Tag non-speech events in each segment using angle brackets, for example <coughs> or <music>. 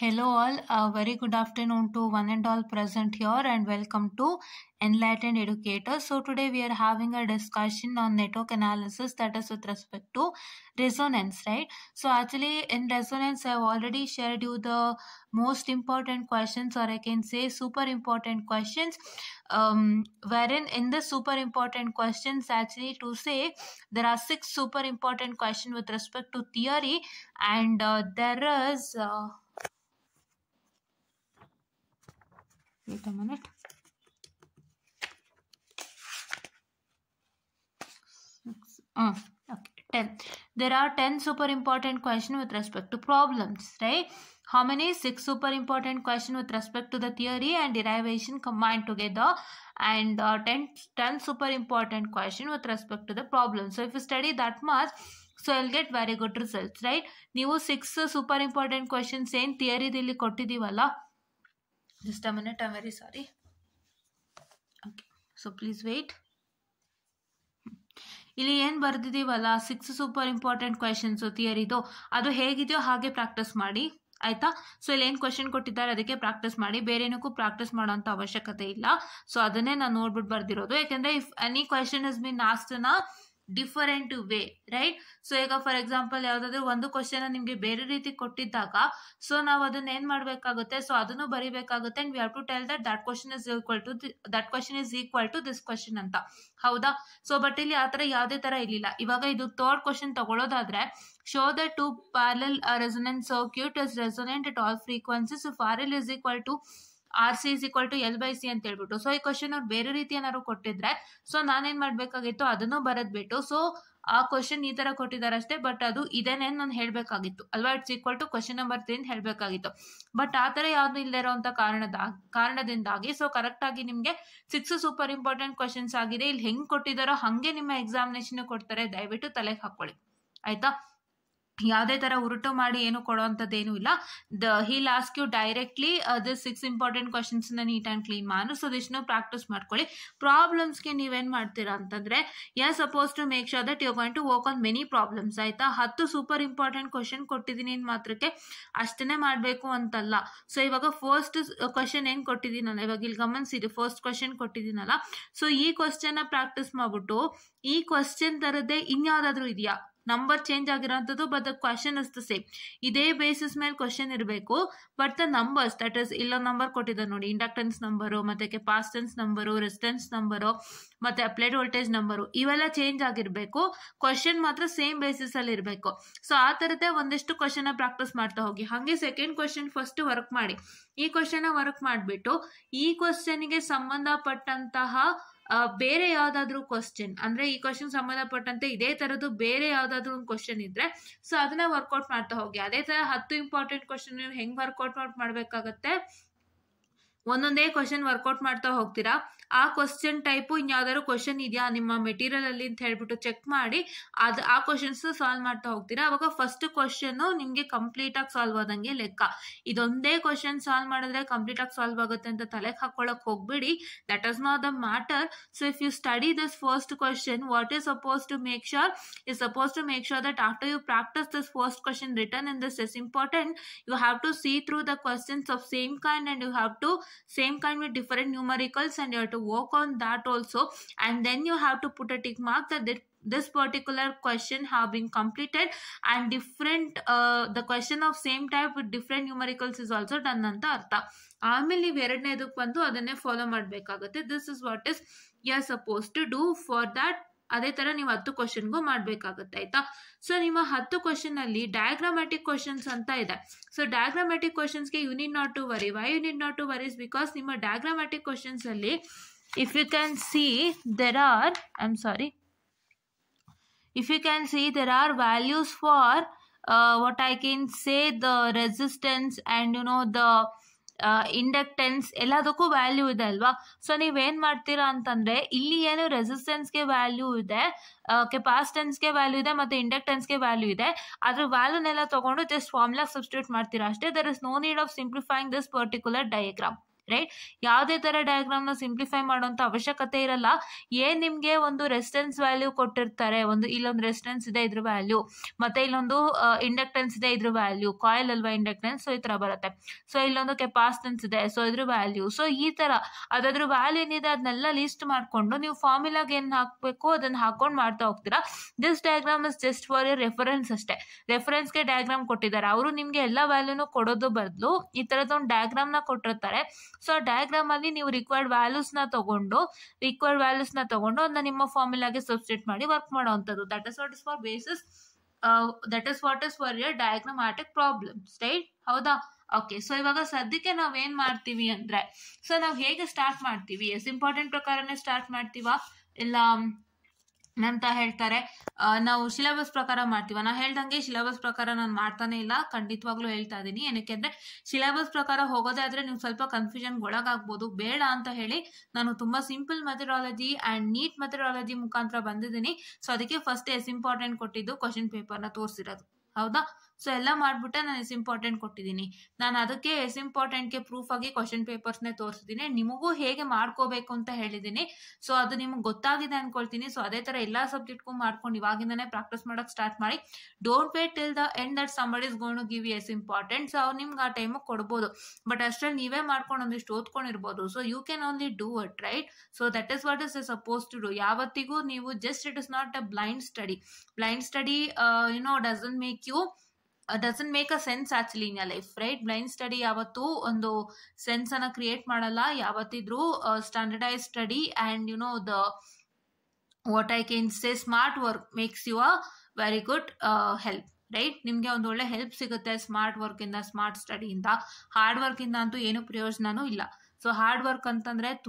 Hello all, a very good afternoon to one and all present here and welcome to Enlightened Educators. So today we are having a discussion on network analysis that is with respect to resonance, right? So actually in resonance I have already shared you the most important questions or I can say super important questions um, wherein in the super important questions actually to say there are six super important questions with respect to theory and uh, there is... Uh, wait a minute Six, oh, okay 10 there are 10 super important question with respect to problems right how many six super important question with respect to the theory and derivation combined together and uh, 10, 10 super important question with respect to the problem so if you study that much so so all get very good results right ನೀವು six super important questions ಏನು you ಕೊಟ್ಟಿದ್ದೀವಲ್ಲ Just a minute, I'm very sorry. Okay, so please wait. ಇಲ್ಲಿ ಏನು ಬರೆದಿದ್ದೀವಲ್ಲ six super important questions ಥಿಯರಿದು ಅದು ಹೇಗಿದೆಯೋ ಹಾಗೆ ಪ್ರಾಕ್ಟೀಸ್ ಮಾಡಿ ಆಯಿತಾ ಸೊ ಇಲ್ಲಿ ಏನು ಕ್ವಶನ್ ಕೊಟ್ಟಿದ್ದಾರೆ ಅದಕ್ಕೆ ಪ್ರಾಕ್ಟೀಸ್ ಮಾಡಿ ಬೇರೇನಕ್ಕೂ ಪ್ರಾಕ್ಟೀಸ್ ಮಾಡೋಂತ ಅವಶ್ಯಕತೆ ಇಲ್ಲ ಸೊ ಅದನ್ನೇ ನಾನು ನೋಡ್ಬಿಟ್ಟು ಬರ್ದಿರೋದು ಯಾಕೆಂದರೆ if any question is been a different way right so ಈಗ ಫಾರ್ ಎಕ್ಸಾಂಪಲ್ ಯಾವುದಾದ್ರೂ ಒಂದು ಕ್ವಶನ್ ನಿಮಗೆ ಬೇರೆ ರೀತಿ ಕೊಟ್ಟಿದ್ದಾಗ ಸೊ ನಾವು ಅದನ್ನ ಏನ್ ಮಾಡ್ಬೇಕಾಗುತ್ತೆ ಸೊ ಅದನ್ನು ಬರಿಬೇಕಾಗುತ್ತೆ and we have to tell that that question is equal to that question is equal to this question ಅಂತ ಹೌದಾ ಸೊ ಬಟ್ ಇಲ್ಲಿ ಆ ಥರ ಯಾವುದೇ ಥರ ಇರಲಿಲ್ಲ ಇವಾಗ ಇದು ಥರ್ಡ್ ಕ್ವಶನ್ ತಗೊಳ್ಳೋದಾದ್ರೆ show the two parallel resonant circuit is resonant at all frequencies for is equal to R C is equal to L by C ಅಂತ ಹೇಳ್ಬಿಟ್ಟು ಸೊ ಈ ಕ್ವಶನ್ ಅವ್ರು ಬೇರೆ ರೀತಿ ಏನಾದ್ರು ಕೊಟ್ಟಿದ್ರೆ ಸೊ ನಾನೇನು ಮಾಡಬೇಕಾಗಿತ್ತು ಅದನ್ನು ಬರೆದ್ಬಿಟ್ಟು ಸೊ ಆ ಕ್ವಶನ್ ಈ ತರ ಕೊಟ್ಟಿದ್ದಾರೆ ಅಷ್ಟೇ ಬಟ್ ಅದು ಇದೇನೆ ನಾನು ಹೇಳ್ಬೇಕಾಗಿತ್ತು ಅಲ್ವಾ it's equal to question number three ಅಂತ ಹೇಳ್ಬೇಕಾಗಿತ್ತು ಬಟ್ ಆ ತರ ಯಾವ್ದು ಇರೋಂಥ ಕಾರಣದ ಕಾರಣದಿಂದಾಗಿ ಸೊ ಕರೆಕ್ಟ್ ಆಗಿ ನಿಮ್ಗೆ ಸಿಕ್ಸ್ ಸೂಪರ್ ಇಂಪಾರ್ಟೆಂಟ್ ಕ್ವಶನ್ಸ್ ಆಗಿದೆ ಇಲ್ಲಿ ಹೆಂಗ್ ಕೊಟ್ಟಿದಾರೋ ಹಂಗೆ ನಿಮ್ಮ ಎಕ್ಸಾಮಿನೇಷನ್ ಕೊಡ್ತಾರೆ ದಯವಿಟ್ಟು ತಲೆಗೆ ಹಾಕೊಳ್ಳಿ ಆಯ್ತಾ ಯಾವುದೇ ಥರ ಉರುಟು ಮಾಡಿ ಏನು ಕೊಡೋವಂಥದ್ದು ಏನೂ ಇಲ್ಲ the he'll ask you directly ಅದು ಸಿಕ್ಸ್ ಇಂಪಾರ್ಟೆಂಟ್ ಕ್ವಶನ್ಸ್ನ ನೀಟ್ ಆ್ಯಂಡ್ ಕ್ಲೀನ್ ಮಾಡು ಸೊ ಇದನ್ನು ಪ್ರಾಕ್ಟೀಸ್ ಮಾಡ್ಕೊಳ್ಳಿ ಪ್ರಾಬ್ಲಮ್ಸ್ಗೆ ನೀವೇನು ಮಾಡ್ತೀರಾ ಅಂತಂದರೆ yeah suppose to make sure that you going to work on many problems ಆಯಿತಾ ಹತ್ತು ಸೂಪರ್ ಇಂಪಾರ್ಟೆಂಟ್ ಕ್ವಶನ್ ಕೊಟ್ಟಿದ್ದೀನಿ ಏನು ಮಾತ್ರಕ್ಕೆ ಅಷ್ಟನ್ನೇ ಮಾಡಬೇಕು ಅಂತಲ್ಲ ಸೊ ಇವಾಗ ಫಸ್ಟ್ ಕ್ವಶನ್ ಏನು ಕೊಟ್ಟಿದ್ದೀನಲ್ಲ ಇವಾಗ ಇಲ್ಲಿ ಗಮನಿಸಿದ್ದು ಫಸ್ಟ್ ಕ್ವಶನ್ ಕೊಟ್ಟಿದ್ದೀನಲ್ಲ ಸೊ ಈ ಕ್ವಶನ್ನ ಪ್ರಾಕ್ಟೀಸ್ ಮಾಡಿಬಿಟ್ಟು ಈ ಕ್ವಶನ್ ಥರದ್ದೇ ಇನ್ಯಾವುದಾದ್ರೂ ಇದೆಯಾ ನಂಬರ್ ಚೇಂಜ್ ಆಗಿರೋಂಥದ್ದು but the question is the same ಇದೇ ಬೇಸಿಸ್ ಮೇಲೆ ಕ್ವಶನ್ ಇರಬೇಕು but the numbers that is ಇಲ್ಲ ನಂಬರ್ ಕೊಟ್ಟಿದ್ದಾರೆ ನೋಡಿ ಇಂಡಕ್ಟೆನ್ಸ್ ನಂಬರು ಮತ್ತು ಕೆಪಾಸಿಟೆನ್ಸ್ ನಂಬರು ರೆಸಿಸ್ಟೆನ್ಸ್ ನಂಬರು ಮತ್ತು ಅಪ್ಲೈಡ್ ವೋಲ್ಟೇಜ್ ನಂಬರು ಇವೆಲ್ಲ ಚೇಂಜ್ ಆಗಿರಬೇಕು ಕ್ವಶನ್ ಮಾತ್ರ ಸೇಮ್ ಬೇಸಿಸಲ್ಲಿ ಇರಬೇಕು ಸೊ ಆ ತರದೇ ಒಂದಿಷ್ಟು ಕ್ವಶನ್ ಪ್ರಾಕ್ಟೀಸ್ ಮಾಡ್ತಾ ಹೋಗಿ ಹಾಗೆ ಸೆಕೆಂಡ್ ಕ್ವಶನ್ ಫಸ್ಟ್ ವರ್ಕ್ ಮಾಡಿ ಈ ಕ್ವಶನ್ ವರ್ಕ್ ಮಾಡಿಬಿಟ್ಟು ಈ ಕ್ವಶನ್ಗೆ ಸಂಬಂಧಪಟ್ಟಂತಹ ಬೇರೆ ಯಾವ್ದಾದ್ರು ಕ್ವಶನ್ ಅಂದ್ರೆ ಈ ಕ್ವಶನ್ ಸಂಬಂಧಪಟ್ಟಂತೆ ಇದೇ ತರದ್ದು ಬೇರೆ ಯಾವ್ದಾದ್ರು ಒಂದು ಕ್ವಶನ್ ಇದ್ರೆ ಸೊ ಅದನ್ನ ವರ್ಕೌಟ್ ಮಾಡ್ತಾ ಹೋಗಿ ಅದೇ ತರ ಹತ್ತು ಇಂಪಾರ್ಟೆಂಟ್ ಕ್ವಶನ್ ನೀವು ಹೆಂಗೆ ವರ್ಕೌಟ್ ಔಟ್ ಒಂದೊಂದೇ ಕ್ವಶನ್ ವರ್ಕೌಟ್ ಮಾಡ್ತಾ ಹೋಗ್ತೀರಾ ಆ ಕ್ವಶನ್ ಟೈಪು ಇನ್ಯಾವ್ದಾದ್ರು ಕ್ವಶನ್ ಇದೆಯಾ ನಿಮ್ಮ ಮೆಟೀರಿಯಲ್ ಅಲ್ಲಿ ಅಂತ ಹೇಳ್ಬಿಟ್ಟು ಚೆಕ್ ಮಾಡಿ ಅದು ಆ ಕ್ವಶನ್ಸ್ ಸಾಲ್ವ್ ಮಾಡ್ತಾ ಹೋಗ್ತೀರಾ ಅವಾಗ ಫಸ್ಟ್ ನಿಮ್ಗೆ ನಿಮಗೆ ಆಗಿ ಸಾಲ್ವ್ ಆದಂಗೆ ಲೆಕ್ಕ ಇದೊಂದೇ ಕ್ವಶನ್ ಸಾಲ್ವ್ ಮಾಡಿದ್ರೆ ಕಂಪ್ಲೀಟ್ ಆಗಿ ಸಾಲ್ವ್ ಆಗುತ್ತೆ ಅಂತ ತಲೆಗೆ ಹಾಕೊಳಕ್ ಹೋಗ್ಬೇಡಿ that is not the matter so if you study this first question what is suppose to make sure is suppose to make sure that after you practice this first question return in this is important you have to see through the questions of same kind and you have to same kind with different numericals and you have to work on that also and then you have to put a tick mark that this particular question have been completed and different uh, the question of same type with different numericals is also done ಅಂತ ಅರ್ಥ ಆಮೇಲೆ ನೀವು ಎರಡನೇದಕ್ಕೆ bandu ಅದನ್ನೇ follow ಮಾಡಬೇಕಾಗುತ್ತೆ this This is what is you are supposed to do for that. ಅದೇ ಥರ ನೀವು ಹತ್ತು ಕ್ವಶನ್ಗೂ ಮಾಡಬೇಕಾಗುತ್ತೆ ಆಯ್ತಾ ಸೊ ನಿಮ್ಮ ಹತ್ತು ಅಲ್ಲಿ ಡಯಾಗ್ರಾಮ್ಯಾಟಿಕ್ ಕ್ವಶನ್ಸ್ ಅಂತ ಇದೆ ಸೊ ಡಯಾಗ್ರಾಮ್ಯಾಟಿಕ್ ಕ್ವಶನ್ಸ್ಗೆ you need not to worry why you need not to worry because ನಿಮ್ಮ ಡಯಾಗ್ರಾಮ್ಯಾಟಿಕ್ ಅಲ್ಲಿ if you can see there are I am sorry if you can see there are values for what I can say the resistance and you know the inductance ಎಲ್ಲದಕ್ಕೂ value ಇದೆ ಅಲ್ವಾ so ನೀವೇನು ಮಾಡ್ತೀರಾ ಅಂತಂದರೆ ಇಲ್ಲಿ ಏನು ರೆಸಿಸ್ಟೆನ್ಸ್ಗೆ value ಇದೆ ಕೆಪಾಸಿಟೆನ್ಸ್ಗೆ ಟೆನ್ಸ್ಗೆ value ಇದೆ ಮತ್ತು ಇಂಡಕ್ಟೆನ್ಸ್ಗೆ ವ್ಯಾಲ್ಯೂ ಇದೆ ಅದ್ರ ವ್ಯಾಲ್ಯೂನೆಲ್ಲ ತಗೊಂಡು ಜಸ್ಟ್ ಫಾರ್ಮುಲಾಗೆ ಸಬ್ಸ್ಟಿಟ್ಯೂಟ್ ಮಾಡ್ತೀರಾ ಅಷ್ಟೇ there is no need of simplifying this particular diagram right ಯಾವುದೇ ಥರ ಡಯಾಗ್ರಾಮ್ನ ಸಿಂಪ್ಲಿಫೈ ಮಾಡುವಂತ ಅವಶ್ಯಕತೆ ಇರಲ್ಲ ಏನು ನಿಮಗೆ ಒಂದು ರೆಸ್ಟೆನ್ಸ್ ವ್ಯಾಲ್ಯೂ ಕೊಟ್ಟಿರ್ತಾರೆ ಒಂದು ಇಲ್ಲೊಂದು ರೆಸ್ಟೆನ್ಸ್ ಇದೆ ಇದ್ರ ವ್ಯಾಲ್ಯೂ ಮತ್ತೆ ಇಲ್ಲೊಂದು ಇಂಡಕ್ಟೆನ್ಸ್ ಇದೆ ಇದ್ರ ವ್ಯಾಲ್ಯೂ ಕಾಯಿಲ್ ಅಲ್ವಾ ಇಂಡಕ್ಟೆನ್ಸ್ ಸೊ ಈ ತರ ಬರುತ್ತೆ ಸೊ ಇಲ್ಲೊಂದು ಕೆಪಾಸಿಟೆನ್ಸ್ ಇದೆ ಸೊ ಇದ್ರ ವ್ಯಾಲ್ಯೂ ಸೊ ಈ ತರ ಅದಾದ್ರ ವ್ಯಾಲ್ಯೂ ಏನಿದೆ ಅದನ್ನೆಲ್ಲ ಲಿಸ್ಟ್ ಮಾಡಿಕೊಂಡು ನೀವು ಫಾರ್ಮುಲಾಗೆ ಏನು ಹಾಕಬೇಕು ಅದನ್ನ ಹಾಕೊಂಡು ಮಾಡ್ತಾ ಹೋಗ್ತೀರಾ this diagram is just for a reference ಅಷ್ಟೇ ರೆಫರೆನ್ಸ್ಗೆ ಡಯಾಗ್ರಾಮ್ ಕೊಟ್ಟಿದ್ದಾರೆ ಅವರು ನಿಮಗೆ ಎಲ್ಲ ವ್ಯಾಲ್ಯೂನು ಕೊಡೋದು ಬದಲು ಈ ಡಯಾಗ್ರಾಮ್ ಡಯಾಗ್ರಾಮ್ನ ಕೊಟ್ಟಿರ್ತಾರೆ ಸೊ ಆ ಅಲ್ಲಿ ನೀವು ರಿಕ್ವೈರ್ಡ್ ವ್ಯಾಲ್ಯೂಸ್ನ ತಗೊಂಡು ರಿಕ್ವೈರ್ಡ್ ವ್ಯಾಲ್ಯೂಸ್ನ ತಗೊಂಡು ಅದನ್ನ ನಿಮ್ಮ ಫಾರ್ಮುಲಾಗೆ ಸಬ್ಸ್ಟಿಟ್ಯೂಟ್ ಮಾಡಿ ವರ್ಕ್ ಮಾಡೋವಂಥದ್ದು that is what is for basis that is what is for your diagrammatic problems right ಹೌದಾ ಓಕೆ ಸೊ ಇವಾಗ ಸದ್ಯಕ್ಕೆ ನಾವು ಮಾಡ್ತೀವಿ ಅಂದರೆ ಸೊ ನಾವು ಹೇಗೆ ಸ್ಟಾರ್ಟ್ ಮಾಡ್ತೀವಿ ಎಸ್ ಇಂಪಾರ್ಟೆಂಟ್ ಪ್ರಕಾರನೇ ಸ್ಟಾರ್ಟ್ ಮಾಡ್ತೀವಾ ಇಲ್ಲ ಅಂತ ಹೇಳ್ತಾರೆ ನಾವು ಸಿಲೆಬಸ್ ಪ್ರಕಾರ ಮಾಡ್ತೀವ ನಾ ಹೇಳ್ದಂಗೆ ಸಿಲೆಬಸ್ ಪ್ರಕಾರ ನಾನು ಮಾಡ್ತಾನೆ ಇಲ್ಲ ಖಂಡಿತವಾಗ್ಲೂ ಹೇಳ್ತಾ ಇದ್ದೀನಿ ಏನಕ್ಕೆ ಅಂದ್ರೆ ಸಿಲೆಬಸ್ ಪ್ರಕಾರ ಹೋಗೋದೇ ಆದ್ರೆ ನೀವು ಸ್ವಲ್ಪ ಕನ್ಫ್ಯೂಷನ್ ಒಳಗಾಗ್ಬೋದು ಬೇಡ ಅಂತ ಹೇಳಿ ನಾನು ತುಂಬಾ simple methodology and neat methodology ಮುಖಾಂತರ ಬಂದಿದ್ದೀನಿ ಸೊ ಅದಕ್ಕೆ ಫಸ್ಟ್ ಎಸ್ ಇಂಪಾರ್ಟೆಂಟ್ ಕೊಟ್ಟಿದ್ದು ಕ್ವಶನ್ ಪೇಪರ್ನ ತೋರಿಸಿರೋದು ಹೌದಾ ಸೊ ಎಲ್ಲ ಮಾಡಿಬಿಟ್ಟೆ ನಾನು ಎಸ್ ಇಂಪಾರ್ಟೆಂಟ್ ಕೊಟ್ಟಿದ್ದೀನಿ ನಾನು ಅದಕ್ಕೆ ಎಸ್ ಇಂಪಾರ್ಟೆಂಟ್ಗೆ ಪ್ರೂಫ್ ಆಗಿ ಕ್ವಶನ್ ಪೇಪರ್ಸ್ನೇ ತೋರಿಸಿದ್ದೀನಿ ನಿಮಗೂ ಹೇಗೆ ಮಾಡ್ಕೋಬೇಕು ಅಂತ ಹೇಳಿದ್ದೀನಿ ಸೊ ಅದು ನಿಮ್ಗೆ ಗೊತ್ತಾಗಿದೆ ಅನ್ಕೊಳ್ತೀನಿ ಸೊ ಅದೇ ಥರ ಎಲ್ಲ ಸಬ್ಜೆಕ್ಟ್ಗೂ ಮಾಡ್ಕೊಂಡು ಇವಾಗಿಂದನೇ ಪ್ರಾಕ್ಟೀಸ್ ಮಾಡೋಕ್ಕೆ ಸ್ಟಾರ್ಟ್ ಮಾಡಿ don't wait till the end that somebody is gonna give as important so ಅವ್ರು ನಿಮ್ಗೆ ಆ ಟೈಮಿಗೆ ಕೊಡ್ಬೋದು ಬಟ್ ಅಷ್ಟರಲ್ಲಿ ನೀವೇ ಮಾಡ್ಕೊಂಡು ಒಂದಿಷ್ಟು ಓದ್ಕೊಂಡಿರ್ಬೋದು so you can only do it right so that is what is a suppose to do ಯಾವತ್ತಿಗೂ ನೀವು just it is not a blind study blind study you know doesn't make you doesn't make a sense actually in life right blind study ಯಾವತ್ತೂ ಒಂದು sense ಅನ್ನ create ಮಾಡಲ್ಲ ಯಾವತ್ತಿದ್ರೂ standardise study and you know the what I can say smart work makes you a very good help right ನಿಮ್ಗೆ ಒಂದು ಒಳ್ಳೆ help ಸಿಗುತ್ತೆ smart work ಇಂದ ಸ್ಮಾರ್ಟ್ ಸ್ಟಡಿಯಿಂದ ಹಾರ್ಡ್ ವರ್ಕಿಂದ ಅಂತೂ ಏನು ಪ್ರಯೋಜನನೂ ಇಲ್ಲ ಸೊ ಹಾರ್ಡ್ ವರ್ಕ್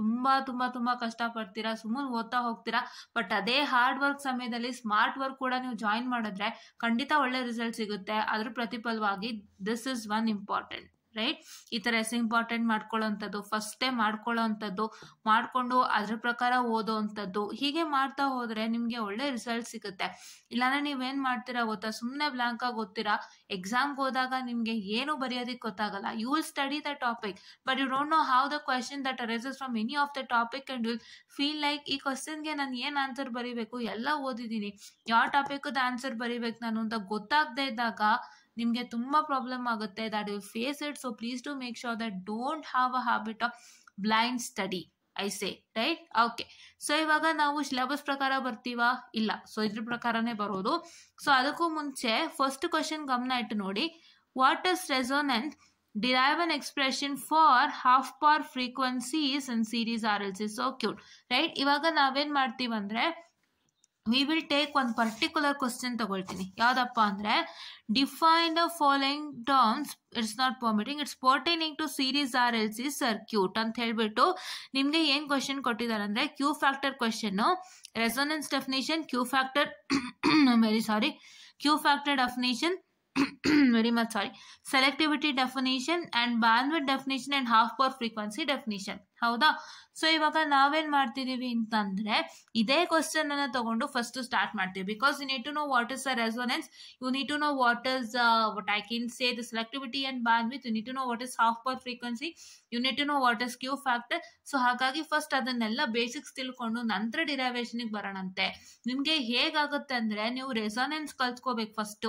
ತುಂಬಾ ತುಂಬಾ ತುಂಬಾ ಕಷ್ಟ ಪಡ್ತೀರಾ ಸುಮ್ಮನೆ ಓದ್ತಾ ಹೋಗ್ತೀರಾ ಬಟ್ ಅದೇ ಹಾರ್ಡ್ ವರ್ಕ್ ಸಮಯದಲ್ಲಿ ಸ್ಮಾರ್ಟ್ ವರ್ಕ್ ಕೂಡ ನೀವು ಜಾಯಿನ್ ಮಾಡಿದ್ರೆ ಖಂಡಿತ ಒಳ್ಳೆ ರಿಸಲ್ಟ್ ಸಿಗುತ್ತೆ ಅದ್ರ ಪ್ರತಿಫಲವಾಗಿ this is one important right ಈ ಥರ ಎಸ್ ಇಂಪಾರ್ಟೆಂಟ್ ಅಂಥದ್ದು ಫಸ್ಟೇ ಮಾಡ್ಕೊಳ್ಳೋ ಅಂಥದ್ದು ಮಾಡಿಕೊಂಡು ಅದ್ರ ಪ್ರಕಾರ ಓದೋ ಅಂಥದ್ದು ಹೀಗೆ ಮಾಡ್ತಾ ಹೋದರೆ ನಿಮಗೆ ಒಳ್ಳೆ ರಿಸಲ್ಟ್ ಸಿಗುತ್ತೆ ಇಲ್ಲಾಂದರೆ ನೀವೇನು ಮಾಡ್ತೀರಾ ಗೊತ್ತಾ ಸುಮ್ಮನೆ ಬ್ಲಾಂಕ್ ಆಗಿ ಓದ್ತೀರಾ ಎಕ್ಸಾಮ್ಗೆ ಹೋದಾಗ ನಿಮಗೆ ಏನು ಬರೆಯೋದಕ್ಕೆ ಗೊತ್ತಾಗಲ್ಲ you will study the topic but you don't know how the question that arises from any of the topic and will feel like ಈ ಕ್ವಶನ್ಗೆ ನಾನು ಏನು ಆನ್ಸರ್ ಬರೀಬೇಕು ಎಲ್ಲ ಓದಿದ್ದೀನಿ ಯಾವ ಟಾಪಿಕ್ದು ಆನ್ಸರ್ ಬರೀಬೇಕು ನಾನು ಅಂತ ಗೊತ್ತಾಗದೇ ಇದ್ದಾಗ ನಿಮಗೆ ತುಂಬ ಪ್ರಾಬ್ಲಮ್ ಆಗುತ್ತೆ that will face it so please to make sure that don't have a habit of blind study I say right okay so ಇವಾಗ ನಾವು ಸಿಲೆಬಸ್ ಪ್ರಕಾರ ಬರ್ತೀವಾ ಇಲ್ಲ ಸೊ ಇದ್ರ ಪ್ರಕಾರನೇ ಬರೋದು ಸೊ ಅದಕ್ಕೂ ಮುಂಚೆ ಫಸ್ಟ್ ಕ್ವಶನ್ ಗಮನ ಇಟ್ಟು ನೋಡಿ what is resonance derive an expression for half power frequencies and series R L C circuit right ಇವಾಗ ನಾವೇನ್ ಮಾಡ್ತೀವಂದ್ರೆ ವಿ ವಿಲ್ ಟೇಕ್ ಒಂದು ಪರ್ಟಿಕ್ಯುಲರ್ ಕ್ವಶನ್ ತಗೊಳ್ತೀನಿ ಯಾವುದಪ್ಪ ಅಂದರೆ define the following terms it's not permitting it's pertaining to series R L C circuit ಅಂತ ಹೇಳಿಬಿಟ್ಟು ನಿಮಗೆ ಏನು ಕ್ವಶನ್ ಕೊಟ್ಟಿದ್ದಾರೆ ಅಂದರೆ ಕ್ಯೂ ಫ್ಯಾಕ್ಟರ್ ಕ್ವಶನ್ನು resonance definition Q factor very sorry Q factor definition very much sorry selectivity definition and bandwidth definition and half power frequency definition ಹೌದಾ ಸೊ ಇವಾಗ ನಾವೇನ್ ಮಾಡ್ತಿದೀವಿ ಅಂತಂದ್ರೆ ಇದೇ ಕ್ವಶನ್ ಅನ್ನ ತಗೊಂಡು ಫಸ್ಟ್ ಸ್ಟಾರ್ಟ್ ಮಾಡ್ತೀವಿ because you need to know what is the resonance you need to know what is what I can say the selectivity and bandwidth you need to know what is half power frequency you need to know what is Q factor so ಹಾಗಾಗಿ first ಅದನ್ನೆಲ್ಲ basics ತಿಳ್ಕೊಂಡು ನಂತರ ಡಿರೈವೇಷನ್ಗೆ ಬರೋಣಂತೆ ನಿಮ್ಗೆ ಹೇಗಾಗುತ್ತೆ ಅಂದ್ರೆ ನೀವು ರೆಸೋನೆನ್ಸ್ ಕಲ್ತ್ಕೋಬೇಕು ಫಸ್ಟ್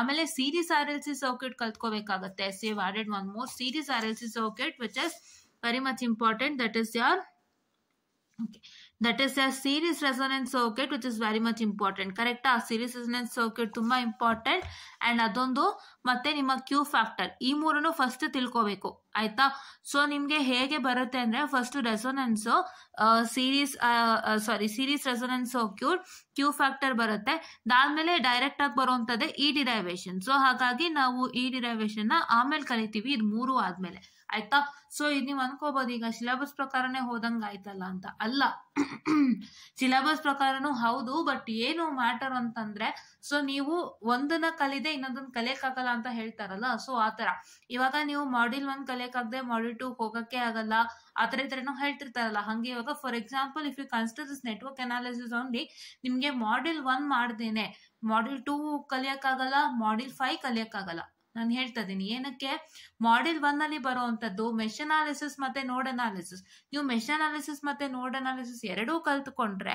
ಆಮೇಲೆ series R L C circuit ಕಲ್ತ್ಕೋಬೇಕಾಗುತ್ತೆ save added one more series R L C circuit which is very much important that that is okay that that is series series circuit which which very much important correct ಆ series resonance circuit ತುಂಬ important and ಅದೊಂದು ಮತ್ತೆ ನಿಮ್ಮ Q factor ಈ ಮೂರನ್ನು first ತಿಳ್ಕೊಬೇಕು ಆಯ್ತಾ so ನಿಮಗೆ ಹೇಗೆ ಬರುತ್ತೆ ಅಂದರೆ first resonance series sorry series resonance circuit Q factor ಬರುತ್ತೆ ಅದಾದಮೇಲೆ ಡೈರೆಕ್ಟಾಗಿ ಬರುವಂಥದ್ದೇ ಇ e ಡಿರೈವೇಶನ್ ಸೊ ಹಾಗಾಗಿ ನಾವು ಇ e ಡಿರೈವೇಷನ್ನ ಆಮೇಲೆ ಕಲಿತೀವಿ ಇದು ಮೂರು ಆದಮೇಲೆ ಆಯ್ತಾ ಸೊ ಇದು ನೀವು ಅನ್ಕೋಬಹುದು ಈಗ ಸಿಲೆಬಸ್ ಪ್ರಕಾರನೇ ಹೋದಂಗ ಆಯ್ತಲ್ಲ ಅಂತ ಅಲ್ಲ ಸಿಲೆಬಸ್ <clears throat> ಪ್ರಕಾರನೂ ಹೌದು ಬಟ್ ಏನು ಮ್ಯಾಟರ್ ಅಂತಂದ್ರೆ ಸೊ ನೀವು ಒಂದನ್ನ ಕಲಿದೆ ಇನ್ನೊಂದನ್ನ ಕಲಿಯಕ್ಕಾಗಲ್ಲ ಅಂತ ಹೇಳ್ತಾರಲ್ಲ ಸೊ ಆತರ ಇವಾಗ ನೀವು ಮಾಡ್ಯೂಲ್ ಒನ್ ಕಲಿಯಕ್ಕಾಗದೆ ಮಾಡ್ಯೂಲ್ ಟು ಹೋಗಕ್ಕೆ ಆಗಲ್ಲ ಆತರ ಈ ಹೇಳ್ತಿರ್ತಾರಲ್ಲ ಹಂಗೆ ಇವಾಗ for example if you consider this network analysis only ನಿಮ್ಗೆ ಮಾಡ್ಯೂಲ್ ಒನ್ ಮಾಡ್ದೇನೆ ಮಾಡ್ಯೂಲ್ ಟೂ ಕಲಿಯಕ್ಕಾಗಲ್ಲ ಮಾಡ್ಯೂಲ್ ಫೈವ್ ಕಲಿಯಕ್ಕಾಗಲ್ಲ ನಾನು ಹೇಳ್ತಾ ಇದೀನಿ ಏನಕ್ಕೆ ಮಾಡೆಲ್ ಒನ್ ಅಲ್ಲಿ ಬರುವಂತದ್ದು ಮೆಷ್ ಅನಾಲಿಸಿಸ್ ಮತ್ತೆ ನೋಡ್ ಅನಾಲಿಸಿಸ್ ನೀವು ಮೆಷ್ ಅನಾಲಿಸಿಸ್ ಮತ್ತೆ ನೋಡ್ ಅನಾಲಿಸಿಸ್ ಎರಡೂ ಕಲ್ತ್ಕೊಂಡ್ರೆ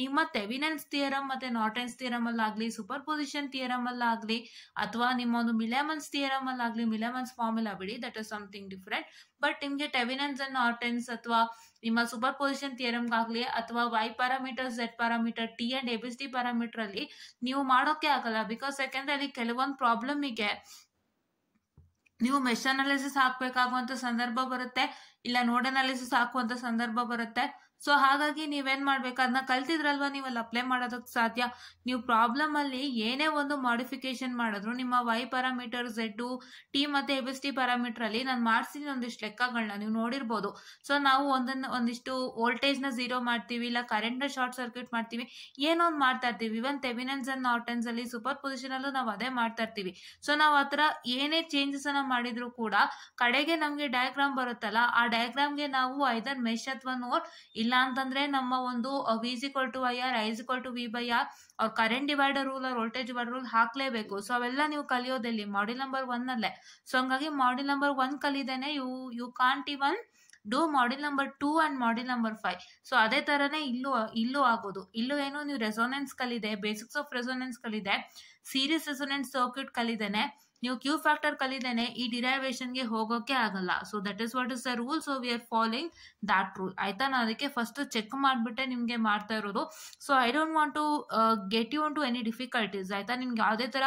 ನಿಮ್ಮ ತೆವಿನೆನ್ಸ್ ಥಿಯರಮ್ ಮತ್ತೆ ನಾರ್ಟೆನ್ಸ್ ಥಿಯರಮ್ ಅಲ್ಲಾಗ್ಲಿ ಸೂಪರ್ ಪೊಸಿಷನ್ ಥಿಯರಮ್ ಅಲ್ಲಾಗ್ಲಿ ಅಥವಾ ನಿಮ್ಮ ಒಂದು ಮಿಲೆಮನ್ಸ್ ಥಿಯರಮ್ ಅಲ್ಲಾಗ್ಲಿ ಮಿಲೆಮನ್ಸ್ ಫಾರ್ಮುಲಾ ಬಿಡಿ that is something different but ನಿಮಗೆ ಟೆವಿನೆನ್ಸ್ ಅಂಡ್ ನಾರ್ಟೆನ್ಸ್ ಅಥವಾ ನಿಮ್ಮ ಸೂಪರ್ ಪೊಸಿಷನ್ ಆಗ್ಲಿ ಅಥವಾ Y parameter Z parameter T and A B parameter ಅಲ್ಲಿ ನೀವು ಮಾಡೋಕೆ ಆಗಲ್ಲ ಬಿಕಾಸ್ ಯಾಕೆಂದ್ರೆ ಅಲ್ಲಿ ಕೆಲವೊಂದು ಪ್ರಾಬ್ಲಮಿಗೆ ನೀವು ಮೆಶ್ ಅನಾಲಿಸಿಸ್ ಹಾಕ್ಬೇಕಾಗುವಂತ ಸಂದರ್ಭ ಬರುತ್ತೆ ಇಲ್ಲ ನೋಡ್ ಅನಾಲಿಸಿಸ್ ಹಾಕುವಂತ ಸಂದರ್ಭ ಬರುತ್ತೆ ಸೊ ಹಾಗಾಗಿ ನೀವೇನು ಮಾಡ್ಬೇಕು ಅದನ್ನ ಕಲ್ತಿದ್ರಲ್ವ ನೀವು ಅಪ್ಲೈ ಮಾಡೋದಕ್ಕೆ ಸಾಧ್ಯ ನೀವು ಪ್ರಾಬ್ಲಮ್ ಅಲ್ಲಿ ಏನೇ ಒಂದು ಮಾಡಿಫಿಕೇಶನ್ ಮಾಡಿದ್ರು ನಿಮ್ಮ ವೈ ಪ್ಯಾರಾಮೀಟರ್ ಜೆಡ್ ಟಿ ಮತ್ತೆ ಎ ಎಸ್ ಟಿ ಅಲ್ಲಿ ನಾನು ಮಾಡಿಸಿದ ಒಂದಿಷ್ಟು ಲೆಕ್ಕಗಳನ್ನ ನೀವು ನೋಡಿರ್ಬೋದು ಸೊ ನಾವು ಒಂದನ್ನ ಒಂದಿಷ್ಟು ವೋಲ್ಟೇಜ್ನ ಝೀರೋ ಮಾಡ್ತೀವಿ ಇಲ್ಲ ನ ಶಾರ್ಟ್ ಸರ್ಕ್ಯೂಟ್ ಮಾಡ್ತೀವಿ ಏನೋ ಒಂದು ಮಾಡ್ತಾ ಇರ್ತೀವಿ ಇವನ್ ತೆವಿನನ್ಸ್ ಅಂಡ್ ನಾರ್ಟೆನ್ಸ್ ಅಲ್ಲಿ ಸೂಪರ್ ಪೊಸಿಷನಲ್ಲೂ ನಾವು ಅದೇ ಮಾಡ್ತಾ ಇರ್ತೀವಿ ಸೊ ನಾವು ಆ ಥರ ಏನೇ ಅನ್ನ ಮಾಡಿದ್ರು ಕೂಡ ಕಡೆಗೆ ನಮಗೆ ಡಯಾಗ್ರಾಮ್ ಬರುತ್ತಲ್ಲ ಆ ಡಯಾಗ್ರಾಮ್ಗೆ ನಾವು ಐದರ್ ಮೆಶ್ ಅಥವಾ ನೋಡ್ ಇಲ್ಲ ಅಂತಂದ್ರೆ ನಮ್ಮ ಒಂದು V is equal to I R I is to V by R ಅವ್ರ ಕರೆಂಟ್ ಡಿವೈಡರ್ ರೂಲ್ ಅವ್ರ ವೋಲ್ಟೇಜ್ ಡಿವೈಡರ್ ರೂಲ್ ಹಾಕ್ಲೇಬೇಕು ಸೊ ಅವೆಲ್ಲ ನೀವು ಕಲಿಯೋದೆಲ್ಲಿ ಮಾಡ್ಯೂಲ್ ನಂಬರ್ ಒನ್ ಅಲ್ಲೇ ಸೊ ಹಂಗಾಗಿ ಮಾಡ್ಯೂಲ್ ನಂಬರ್ ಒನ್ ಕಲಿದೇನೆ you you can't even do module number two and module number five so ಅದೇ ತರನೇ ಇಲ್ಲೂ ಇಲ್ಲೂ ಆಗೋದು ಇಲ್ಲೂ ಏನು ನೀವು ರೆಸೋನೆನ್ಸ್ ಕಲಿದೆ ಬೇಸಿಕ್ಸ್ ಆಫ್ ರೆಸೋನೆನ್ಸ್ ಕಲಿದೆ ಸೀರೀಸ್ ರೆಸೋನೆನ್ಸ್ ಸರ್ಕ್ಯೂಟ್ ಕಲಿದೇನೆ ನೀವು ಕ್ಯೂ ಫ್ಯಾಕ್ಟರ್ ಕಲಿದೇನೆ ಈ ಡಿರೈವೇಶನ್ಗೆ ಹೋಗೋಕೆ ಆಗಲ್ಲ so that is what is the rule so we are following that rule ಆಯ್ತಾ ನಾನು ಅದಕ್ಕೆ ಫಸ್ಟ್ ಚೆಕ್ ಮಾಡಿಬಿಟ್ಟೆ ನಿಮಗೆ ಮಾಡ್ತಾ ಇರೋದು so I don't want to get you to any difficulties ಆಯ್ತಾ ನಿಮ್ಗೆ ಯಾವುದೇ ಥರ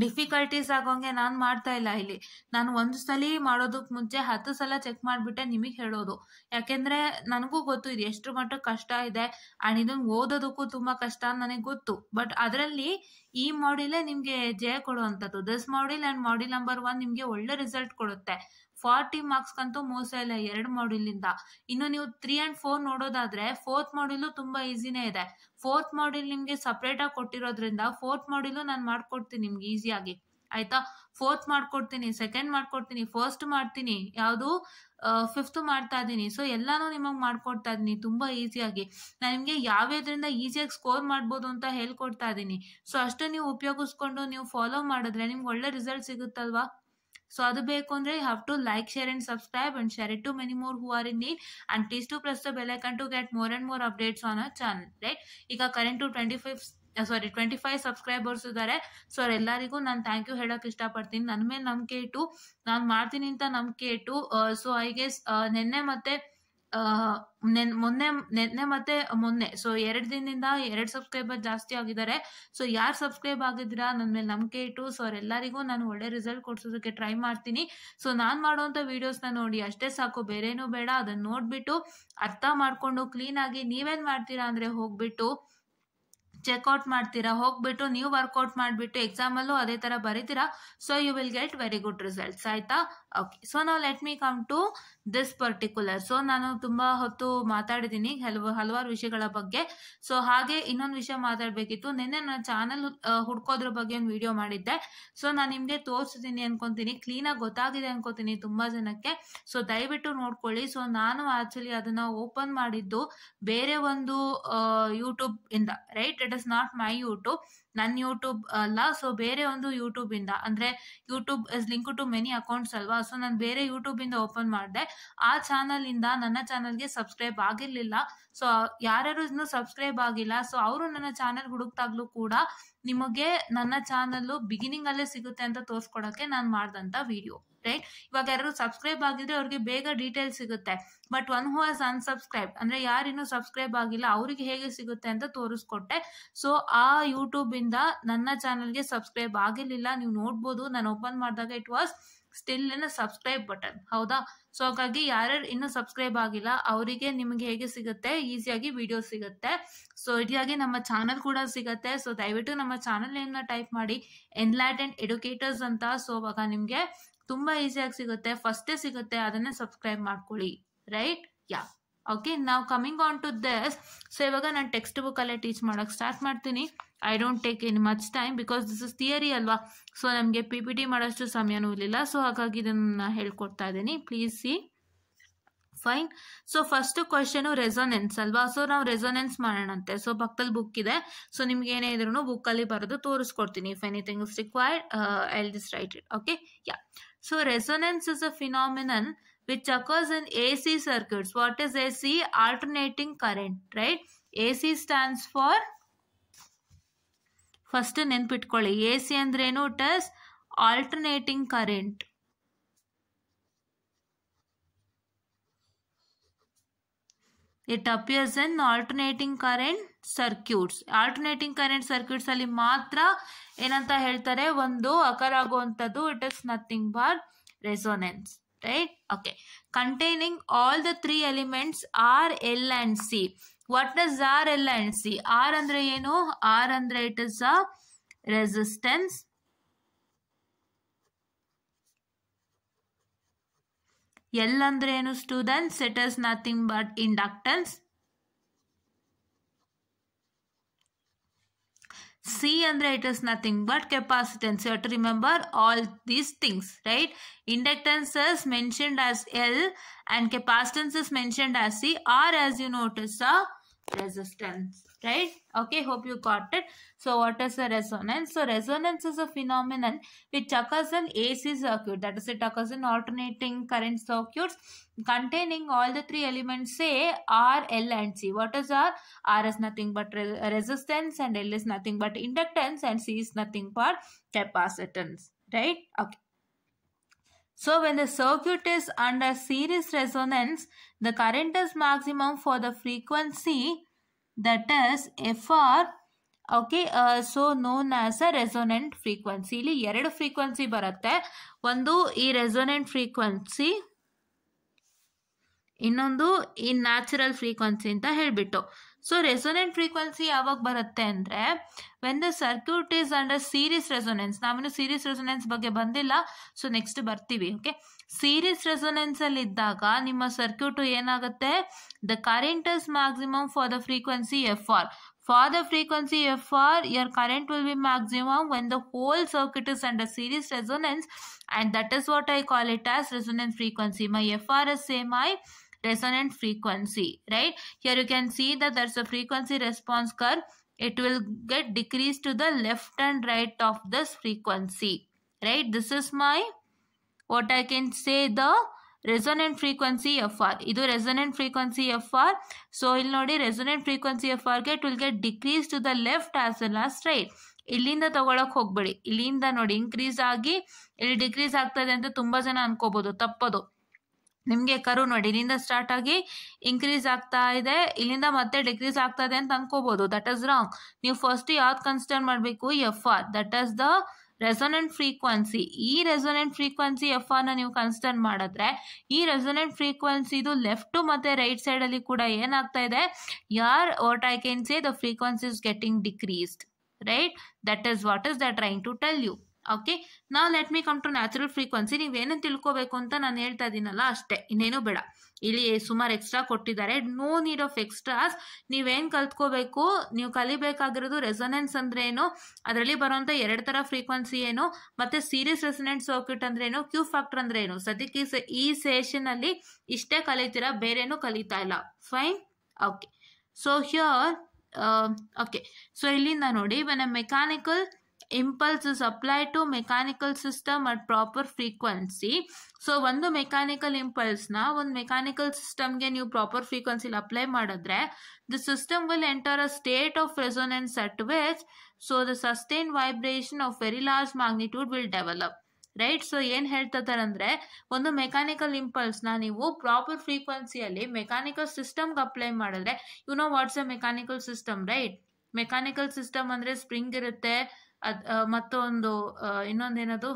ಡಿಫಿಕಲ್ಟೀಸ್ ಆಗೋಂಗೆ ನಾನು ಮಾಡ್ತಾ ಇಲ್ಲ ಇಲ್ಲಿ ನಾನು ಒಂದು ಸಲ ಮಾಡೋದಕ್ಕೆ ಮುಂಚೆ ಹತ್ತು ಸಲ ಚೆಕ್ ಮಾಡಿಬಿಟ್ಟೆ ನಿಮಗೆ ಹೇಳೋದು ಯಾಕೆಂದ್ರೆ ನನಗೂ ಗೊತ್ತು ಇದು ಎಷ್ಟು ಮಟ್ಟಕ್ಕೆ ಕಷ್ಟ ಇದೆ ಆ್ಯಂಡ್ ಇದನ್ನು ಓದೋದಕ್ಕೂ ತುಂಬ ಕಷ್ಟ ಅಂತ ನನಗೆ ಗೊತ್ತು ಬಟ್ ಅದರಲ್ಲಿ ಈ ಮಾಡ್ಯೂಲೇ ನಿಮಗೆ ಜಯ ಕೊಡುವಂಥದ್ದು this module and module number one ನಿಮಗೆ ಒಳ್ಳೆ ರಿಸಲ್ಟ್ ಕೊಡುತ್ತೆ ಫಾರ್ಟಿ ಮಾರ್ಕ್ಸ್ಗಂತೂ ಮೋಸ ಇಲ್ಲ ಎರಡು ಇಂದ ಇನ್ನು ನೀವು ತ್ರೀ ಆ್ಯಂಡ್ ಫೋರ್ ನೋಡೋದಾದ್ರೆ ಫೋರ್ತ್ ಮಾಡ್ಯೂಲು ತುಂಬ ಈಸಿನೇ ಇದೆ ಫೋರ್ತ್ ಮಾಡ್ಯೂಲ್ ನಿಮಗೆ ಸಪ್ರೇಟಾಗಿ ಕೊಟ್ಟಿರೋದ್ರಿಂದ ಫೋರ್ತ್ ಮಾಡ್ಯೂಲು ನಾನು ಮಾಡ್ಕೊಡ್ತೀನಿ ನಿಮ್ಗೆ ಈಸಿಯಾಗಿ ಆಯ್ತಾ ಫೋರ್ತ್ ಮಾಡ್ಕೊಡ್ತೀನಿ ಸೆಕೆಂಡ್ ಮಾಡ್ಕೊಡ್ತೀನಿ ಫಸ್ಟ್ ಮಾಡ್ತೀನಿ ಯಾವುದು ಫಿಫ್ತ್ ಮಾಡ್ತಾ ಇದ್ದೀನಿ ಸೊ ಎಲ್ಲಾನು ನಿಮಗೆ ಮಾಡ್ಕೊಡ್ತಾ ಇದ್ದೀನಿ ತುಂಬ ಈಸಿಯಾಗಿ ನಾನು ನಿಮಗೆ ಯಾವ್ಯಾದ್ರಿಂದ ಈಸಿಯಾಗಿ ಸ್ಕೋರ್ ಮಾಡ್ಬೋದು ಅಂತ ಹೇಳ್ಕೊಡ್ತಾ ಇದ್ದೀನಿ ಸೊ ಅಷ್ಟೇ ನೀವು ಉಪಯೋಗಿಸ್ಕೊಂಡು ನೀವು ಫಾಲೋ ಮಾಡಿದ್ರೆ ನಿಮ್ಗೆ ಒಳ್ಳೆ ರಿಸಲ್ಟ್ ಸಿಗುತ್ತಲ್ವಾ ಸೊ ಅದು ಬೇಕು ಅಂದರೆ you have to like share and subscribe and share it to many more who are in need and please to press the icon to get more and more updates on a channel right ಈಗ current to twenty five sorry twenty five subscribers ಇದ್ದಾರೆ so ಎಲ್ಲರಿಗೂ ನಾನು thank you ಹೇಳಕ್ ಇಷ್ಟಪಡ್ತೀನಿ ನನ್ನ ಮೇಲೆ ನಂಬಿಕೆ ಇಟ್ಟು ನಾನು ಮಾಡ್ತೀನಿ ಅಂತ ನಂಬಿಕೆ ಇಟ್ಟು ಸೊ ಐ ಗೆಸ್ ನಿನ್ನೆ ಮತ್ತೆ ಮೊನ್ನೆ ನಿನ್ನೆ ಮತ್ತೆ ಮೊನ್ನೆ ಸೊ ಎರಡು ದಿನದಿಂದ ಎರಡ್ ಸಬ್ಸ್ಕ್ರೈಬರ್ ಜಾಸ್ತಿ ಆಗಿದ್ದಾರೆ ಸೊ ಯಾರು ಸಬ್ಸ್ಕ್ರೈಬ್ ಆಗಿದ್ದೀರಾ ನನ್ನ ಮೇಲೆ ನಂಬಿಕೆ ಇಟ್ಟು ಸೊ ಅವರೆಲ್ಲರಿಗೂ ನಾನು ಒಳ್ಳೆ ರಿಸಲ್ಟ್ ಕೊಡ್ಸೋದಕ್ಕೆ ಟ್ರೈ ಮಾಡ್ತೀನಿ ಸೊ ನಾನು ವಿಡಿಯೋಸ್ ವಿಡಿಯೋಸ್ನ ನೋಡಿ ಅಷ್ಟೇ ಸಾಕು ಬೇರೇನೂ ಬೇಡ ಅದನ್ನ ನೋಡ್ಬಿಟ್ಟು ಅರ್ಥ ಮಾಡ್ಕೊಂಡು ಕ್ಲೀನ್ ಆಗಿ ನೀವೇನ್ ಮಾಡ್ತೀರಾ ಅಂದ್ರೆ ಹೋಗ್ಬಿಟ್ಟು ಚೆಕ್ಔಟ್ ಮಾಡ್ತೀರಾ ಹೋಗ್ಬಿಟ್ಟು ನೀವು ವರ್ಕೌಟ್ ಮಾಡಿಬಿಟ್ಟು ಎಕ್ಸಾಮಲ್ಲೂ ಅದೇ ಥರ ಬರೀತೀರಾ so you will get very good results ಆಯಿತಾ ಓಕೆ ಸೊ ನಾವು let me come to this particular so ನಾನು ತುಂಬ ಹೊತ್ತು ಮಾತಾಡಿದ್ದೀನಿ ಹಲವು ಹಲವಾರು ವಿಷಯಗಳ ಬಗ್ಗೆ ಸೊ ಹಾಗೆ ಇನ್ನೊಂದು ವಿಷಯ ಮಾತಾಡಬೇಕಿತ್ತು ನಿನ್ನೆ ನಾನು ಚಾನಲ್ ಹುಡ್ಕೋದ್ರ ಬಗ್ಗೆ ಒಂದು ವಿಡಿಯೋ ಮಾಡಿದ್ದೆ ಸೊ ನಾನು ನಿಮಗೆ ತೋರಿಸ್ತೀನಿ ಅನ್ಕೊತೀನಿ ಕ್ಲೀನಾಗಿ ಗೊತ್ತಾಗಿದೆ ಅನ್ಕೋತೀನಿ ತುಂಬ ಜನಕ್ಕೆ ಸೊ ದಯವಿಟ್ಟು ನೋಡ್ಕೊಳ್ಳಿ ಸೊ ನಾನು ಆ್ಯಕ್ಚುಲಿ ಅದನ್ನು ಓಪನ್ ಮಾಡಿದ್ದು ಬೇರೆ ಒಂದು ಯೂಟ್ಯೂಬ್ ಇಂದ right it is not my YouTube ನನ್ನ ಯೂಟ್ಯೂಬ್ ಅಲ್ಲ ಸೊ ಬೇರೆ ಒಂದು ಇಂದ ಅಂದರೆ YouTube is link to many accounts ಅಲ್ವಾ ಸೊ ನಾನು ಬೇರೆ ಯೂಟ್ಯೂಬಿಂದ ಓಪನ್ ಮಾಡಿದೆ ಆ ಚಾನಲಿಂದ ನನ್ನ ಚಾನಲ್ಗೆ ಸಬ್ಸ್ಕ್ರೈಬ್ ಆಗಿರಲಿಲ್ಲ ಸೊ ಯಾರ್ಯಾರು ಇನ್ನು ಸಬ್ಸ್ಕ್ರೈಬ್ ಆಗಿಲ್ಲ ಸೊ ಅವರು ನನ್ನ ಚಾನಲ್ ಹುಡುಕ್ತಾಗ್ಲೂ ಕೂಡ ನಿಮಗೆ ನನ್ನ ಚಾನಲ್ಲು ಬಿಗಿನಿಂಗಲ್ಲೇ ಸಿಗುತ್ತೆ ಅಂತ ತೋರಿಸ್ಕೊಡೋಕ್ಕೆ ನಾನು ಮಾಡಿದಂಥ ವಿಡಿಯೋ ರೈಟ್ ಇವಾಗ ಯಾರು ಸಬ್ಸ್ಕ್ರೈಬ್ ಆಗಿದ್ರೆ ಅವ್ರಿಗೆ ಬೇಗ ಡೀಟೇಲ್ ಸಿಗುತ್ತೆ but one who has unsubscribe ಅಂದರೆ ಯಾರಿನ್ನೂ ಸಬ್ಸ್ಕ್ರೈಬ್ ಆಗಿಲ್ಲ ಅವರಿಗೆ ಹೇಗೆ ಸಿಗುತ್ತೆ ಅಂತ ತೋರಿಸ್ಕೊಟ್ಟೆ ಸೊ ಆ ಯೂಟ್ಯೂಬಿಂದ ನನ್ನ ಚಾನಲ್ಗೆ ಸಬ್ಸ್ಕ್ರೈಬ್ ಆಗಿರಲಿಲ್ಲ ನೀವು ನೋಡ್ಬೋದು ನಾನು ಓಪನ್ ಮಾಡಿದಾಗ it was still in subscribe button ಹೌದಾ ಸೊ ಹಾಗಾಗಿ ಯಾರ್ಯಾರು ಇನ್ನೂ ಸಬ್ಸ್ಕ್ರೈಬ್ ಆಗಿಲ್ಲ ಅವರಿಗೆ ನಿಮಗೆ ಹೇಗೆ ಸಿಗುತ್ತೆ ಈಸಿಯಾಗಿ ವಿಡಿಯೋ ಸಿಗುತ್ತೆ ಸೊ ಇದಾಗಿ ನಮ್ಮ ಚಾನಲ್ ಕೂಡ ಸಿಗುತ್ತೆ ಸೊ ದಯವಿಟ್ಟು ನಮ್ಮ ಚಾನಲ್ ಏನ ಟೈಪ್ ಮಾಡಿ ಎನ್ಲೈಟ್ ಎಡ್ಯುಕೇಟರ್ಸ್ ಅಂತ ಸೊ ಅವಾಗ ನಿಮಗೆ ತುಂಬಾ ಈಸಿಯಾಗಿ ಸಿಗುತ್ತೆ ಫಸ್ಟೇ ಸಿಗುತ್ತೆ ಅದನ್ನೇ ಸಬ್ಸ್ಕ್ರೈಬ್ ಮಾಡ್ಕೊಳ್ಳಿ ರೈಟ್ ಯಾ ಓಕೆ ನಾವು coming on to this so ಇವಾಗ ನಾನು ಟೆಕ್ಸ್ಟ್ ಬುಕ್ ಅಲ್ಲೇ ಟೀಚ್ ಮಾಡೋಕ್ಕೆ ಸ್ಟಾರ್ಟ್ ಮಾಡ್ತೀನಿ I don't take in much time because this is theory ಅಲ್ವಾ ಸೊ ನಮಗೆ ಪಿ ಪಿ ಟಿ ಮಾಡೋಷ್ಟು ಸಮಯನೂ ಇರಲಿಲ್ಲ ಸೊ ಹಾಗಾಗಿ ಇದನ್ನು ಹೇಳ್ಕೊಡ್ತಾ ಇದ್ದೀನಿ please see fine so first question resonance ಅಲ್ವಾ ಸೊ ನಾವು ರೆಸೊನೆನ್ಸ್ ಮಾಡೋಣಂತೆ ಸೊ ಪಕ್ಕದಲ್ಲಿ ಬುಕ್ ಇದೆ ಸೊ ನಿಮ್ಗೆ ಏನೇ ಬುಕ್ ಅಲ್ಲಿ ಬರೆದು ತೋರಿಸ್ಕೊಡ್ತೀನಿ if anything is required I this right it okay yeah So resonance is a phenomenon which occurs in AC circuits. What is AC? Alternating current, right? AC stands for first in input quality. AC and Renault is alternating current. It appears in alternating current circuits alternating current ಅಲ್ಲಿ ಮಾತ್ರ ಏನಂತ ಹೇಳ್ತಾರೆ ಒಂದು occur ಆಗುವಂಥದ್ದು it is nothing but resonance right okay containing all the three elements R L and C what does R L and C R ಅಂದ್ರೆ ಏನು R ಅಂದ್ರೆ it is a resistance L ಅಂದ್ರೆ ಏನು students it is nothing but inductance C and it is nothing but capacitance. So remember all these things, right? Inductance is mentioned as L and capacitance is mentioned as C. R as you notice the resistance right okay hope you got it so what is the resonance so resonance is a phenomenon which occurs in ac circuit that is it occurs in alternating current circuits containing all the three elements say r l and c what is r r is nothing but re resistance and l is nothing but inductance and c is nothing but capacitance right okay so when the circuit is under series resonance, the current is maximum for the frequency that as F R okay so known as a resonant frequency ಇಲ್ಲಿ ಎರಡು frequency ಬರುತ್ತೆ ಒಂದು ಈ ರೆಸೋನೆಂಟ್ frequency ಇನ್ನೊಂದು ಈ natural frequency ಅಂತ ಹೇಳಿಬಿಟ್ಟು so resonant frequency ಯಾವಾಗ ಬರುತ್ತೆ ಅಂದರೆ when the circuit is under series resonance ನಾವಿನ್ನು ಸೀರೀಸ್ ರೆಸೊನೆನ್ಸ್ ಬಗ್ಗೆ ಬಂದಿಲ್ಲ ಸೊ ನೆಕ್ಸ್ಟ್ ಬರ್ತೀವಿ ಓಕೆ ಸೀರೀಸ್ ರೆಸೊನೆನ್ಸಲ್ಲಿ ಇದ್ದಾಗ ನಿಮ್ಮ ಸರ್ಕ್ಯೂಟು ಏನಾಗುತ್ತೆ the current is maximum for the frequency F R for the frequency fr your current will be maximum when the whole circuit is under series resonance and that is what i call it as resonance frequency my fr is same i resonant frequency right here you can see that there's a frequency response curve it will get decreased to the left and right of this frequency right this is my what I can say the resonant frequency F R ಇದು resonant frequency F R so ಇಲ್ಲಿ ನೋಡಿ resonant frequency F ಆರ್ಗೆ it will get decrease to the left as well as right ಇಲ್ಲಿಂದ ತಗೊಳಕ್ ಹೋಗ್ಬೇಡಿ ಇಲ್ಲಿಂದ ನೋಡಿ increase ಆಗಿ ಇಲ್ಲಿ ಡಿಕ್ರೀಸ್ ಆಗ್ತದೆ ಅಂತ ತುಂಬಾ ಜನ ಅನ್ಕೋಬಹುದು ತಪ್ಪದು ನಿಮ್ಗೆ ಕರು ನೋಡಿ ಇಲ್ಲಿಂದ ಸ್ಟಾರ್ಟ್ ಆಗಿ ಇನ್ಕ್ರೀಸ್ ಆಗ್ತಾ ಇದೆ ಇಲ್ಲಿಂದ ಮತ್ತೆ ಡಿಕ್ರೀಸ್ ಆಗ್ತಾ ಇದೆ ಅಂತ ಅನ್ಕೋಬಹುದು ದಟ್ ಇಸ್ ರಾಂಗ್ ನೀವು ಫಸ್ಟ್ ಯಾವ್ದು ಕನ್ಸಿಡರ್ ಮಾಡಬೇಕು F R that is the resonant frequency ಈ ರೆಸೊನೆಂಟ್ ಫ್ರೀಕ್ವೆನ್ಸಿ ಎಫ್ ಆರ್ನ ನೀವು ಕನ್ಸಿಡರ್ ಮಾಡಿದ್ರೆ ಈ ರೆಸೊನೆಂಟ್ ಫ್ರೀಕ್ವೆನ್ಸಿದು ಲೆಫ್ಟು ಮತ್ತು ರೈಟ್ ಸೈಡಲ್ಲಿ ಕೂಡ ಏನಾಗ್ತಾ ಇದೆ ಯಾರ್ what I can say the frequency is getting decreased right that is what is the trying to tell you okay ನಾವು let me come to natural frequency ನೀವೇನು ತಿಳ್ಕೋಬೇಕು ಅಂತ ನಾನು ಹೇಳ್ತಾ ಇದ್ದೀನಲ್ಲ ಅಷ್ಟೇ ಇನ್ನೇನು ಬೇಡ ಇಲ್ಲಿ ಸುಮಾರು ಎಕ್ಸ್ಟ್ರಾ ಕೊಟ್ಟಿದ್ದಾರೆ ನೋ ನೀಡ್ ಆಫ್ ಎಕ್ಸ್ಟ್ರಾಸ್ ನೀವೇನು ಕಲ್ತ್ಕೋಬೇಕು ನೀವು ಕಲಿಬೇಕಾಗಿರೋದು ರೆಸನೆನ್ಸ್ ಅಂದ್ರೆ ಏನು ಅದರಲ್ಲಿ ಬರುವಂತ ಎರಡು ತರ ಫ್ರೀಕ್ವೆನ್ಸಿ ಏನು ಮತ್ತೆ ಸೀರೀಸ್ ರೆಸನೆಂಟ್ ಸರ್ಕ್ಯೂಟ್ ಅಂದ್ರೆ ಏನು ಕ್ಯೂ ಫ್ಯಾಕ್ಟರ್ ಅಂದ್ರೆ ಏನು ಸದ್ಯಕ್ಕೆ ಈ ಅಲ್ಲಿ ಇಷ್ಟೇ ಕಲಿತೀರ ಬೇರೇನು ಕಲಿತಾ ಇಲ್ಲ ಫೈನ್ ಓಕೆ ಸೊ ಹ್ಯೂರ್ ಓಕೆ ಸೊ ಇಲ್ಲಿಂದ ನೋಡಿ even mechanical impulse is apply to mechanical system at proper frequency so ಒಂದು ಮೆಕ್ಯಾನಿಕಲ್ ಇಂಪಲ್ಸ್ನ ಒಂದು ಮೆಕ್ಯಾನಿಕಲ್ ಸಿಸ್ಟಮ್ಗೆ ನೀವು ಪ್ರಾಪರ್ ಫ್ರೀಕ್ವೆನ್ಸಿಲಿ ಅಪ್ಲೈ ಮಾಡಿದ್ರೆ the system will enter a state of resonance at which so the sustain vibration of very large magnitude will develop right so ಏನು ಹೇಳ್ತಾ ಇದ್ದಾರೆ ಅಂದರೆ ಒಂದು ಮೆಕ್ಯಾನಿಕಲ್ ಇಂಪಲ್ಸ್ನ ನೀವು ಪ್ರಾಪರ್ ಫ್ರೀಕ್ವೆನ್ಸಿಯಲ್ಲಿ ಮೆಕ್ಯಾನಿಕಲ್ ಸಿಸ್ಟಮ್ಗೆ ಅಪ್ಲೈ ಮಾಡಿದ್ರೆ you know what's a mechanical system right mechanical system ಅಂದರೆ ಸ್ಪ್ರಿಂಗ್ ಇರುತ್ತೆ ಅದ್ ಮತ್ತೊಂದು ಇನ್ನೊಂದೇನದು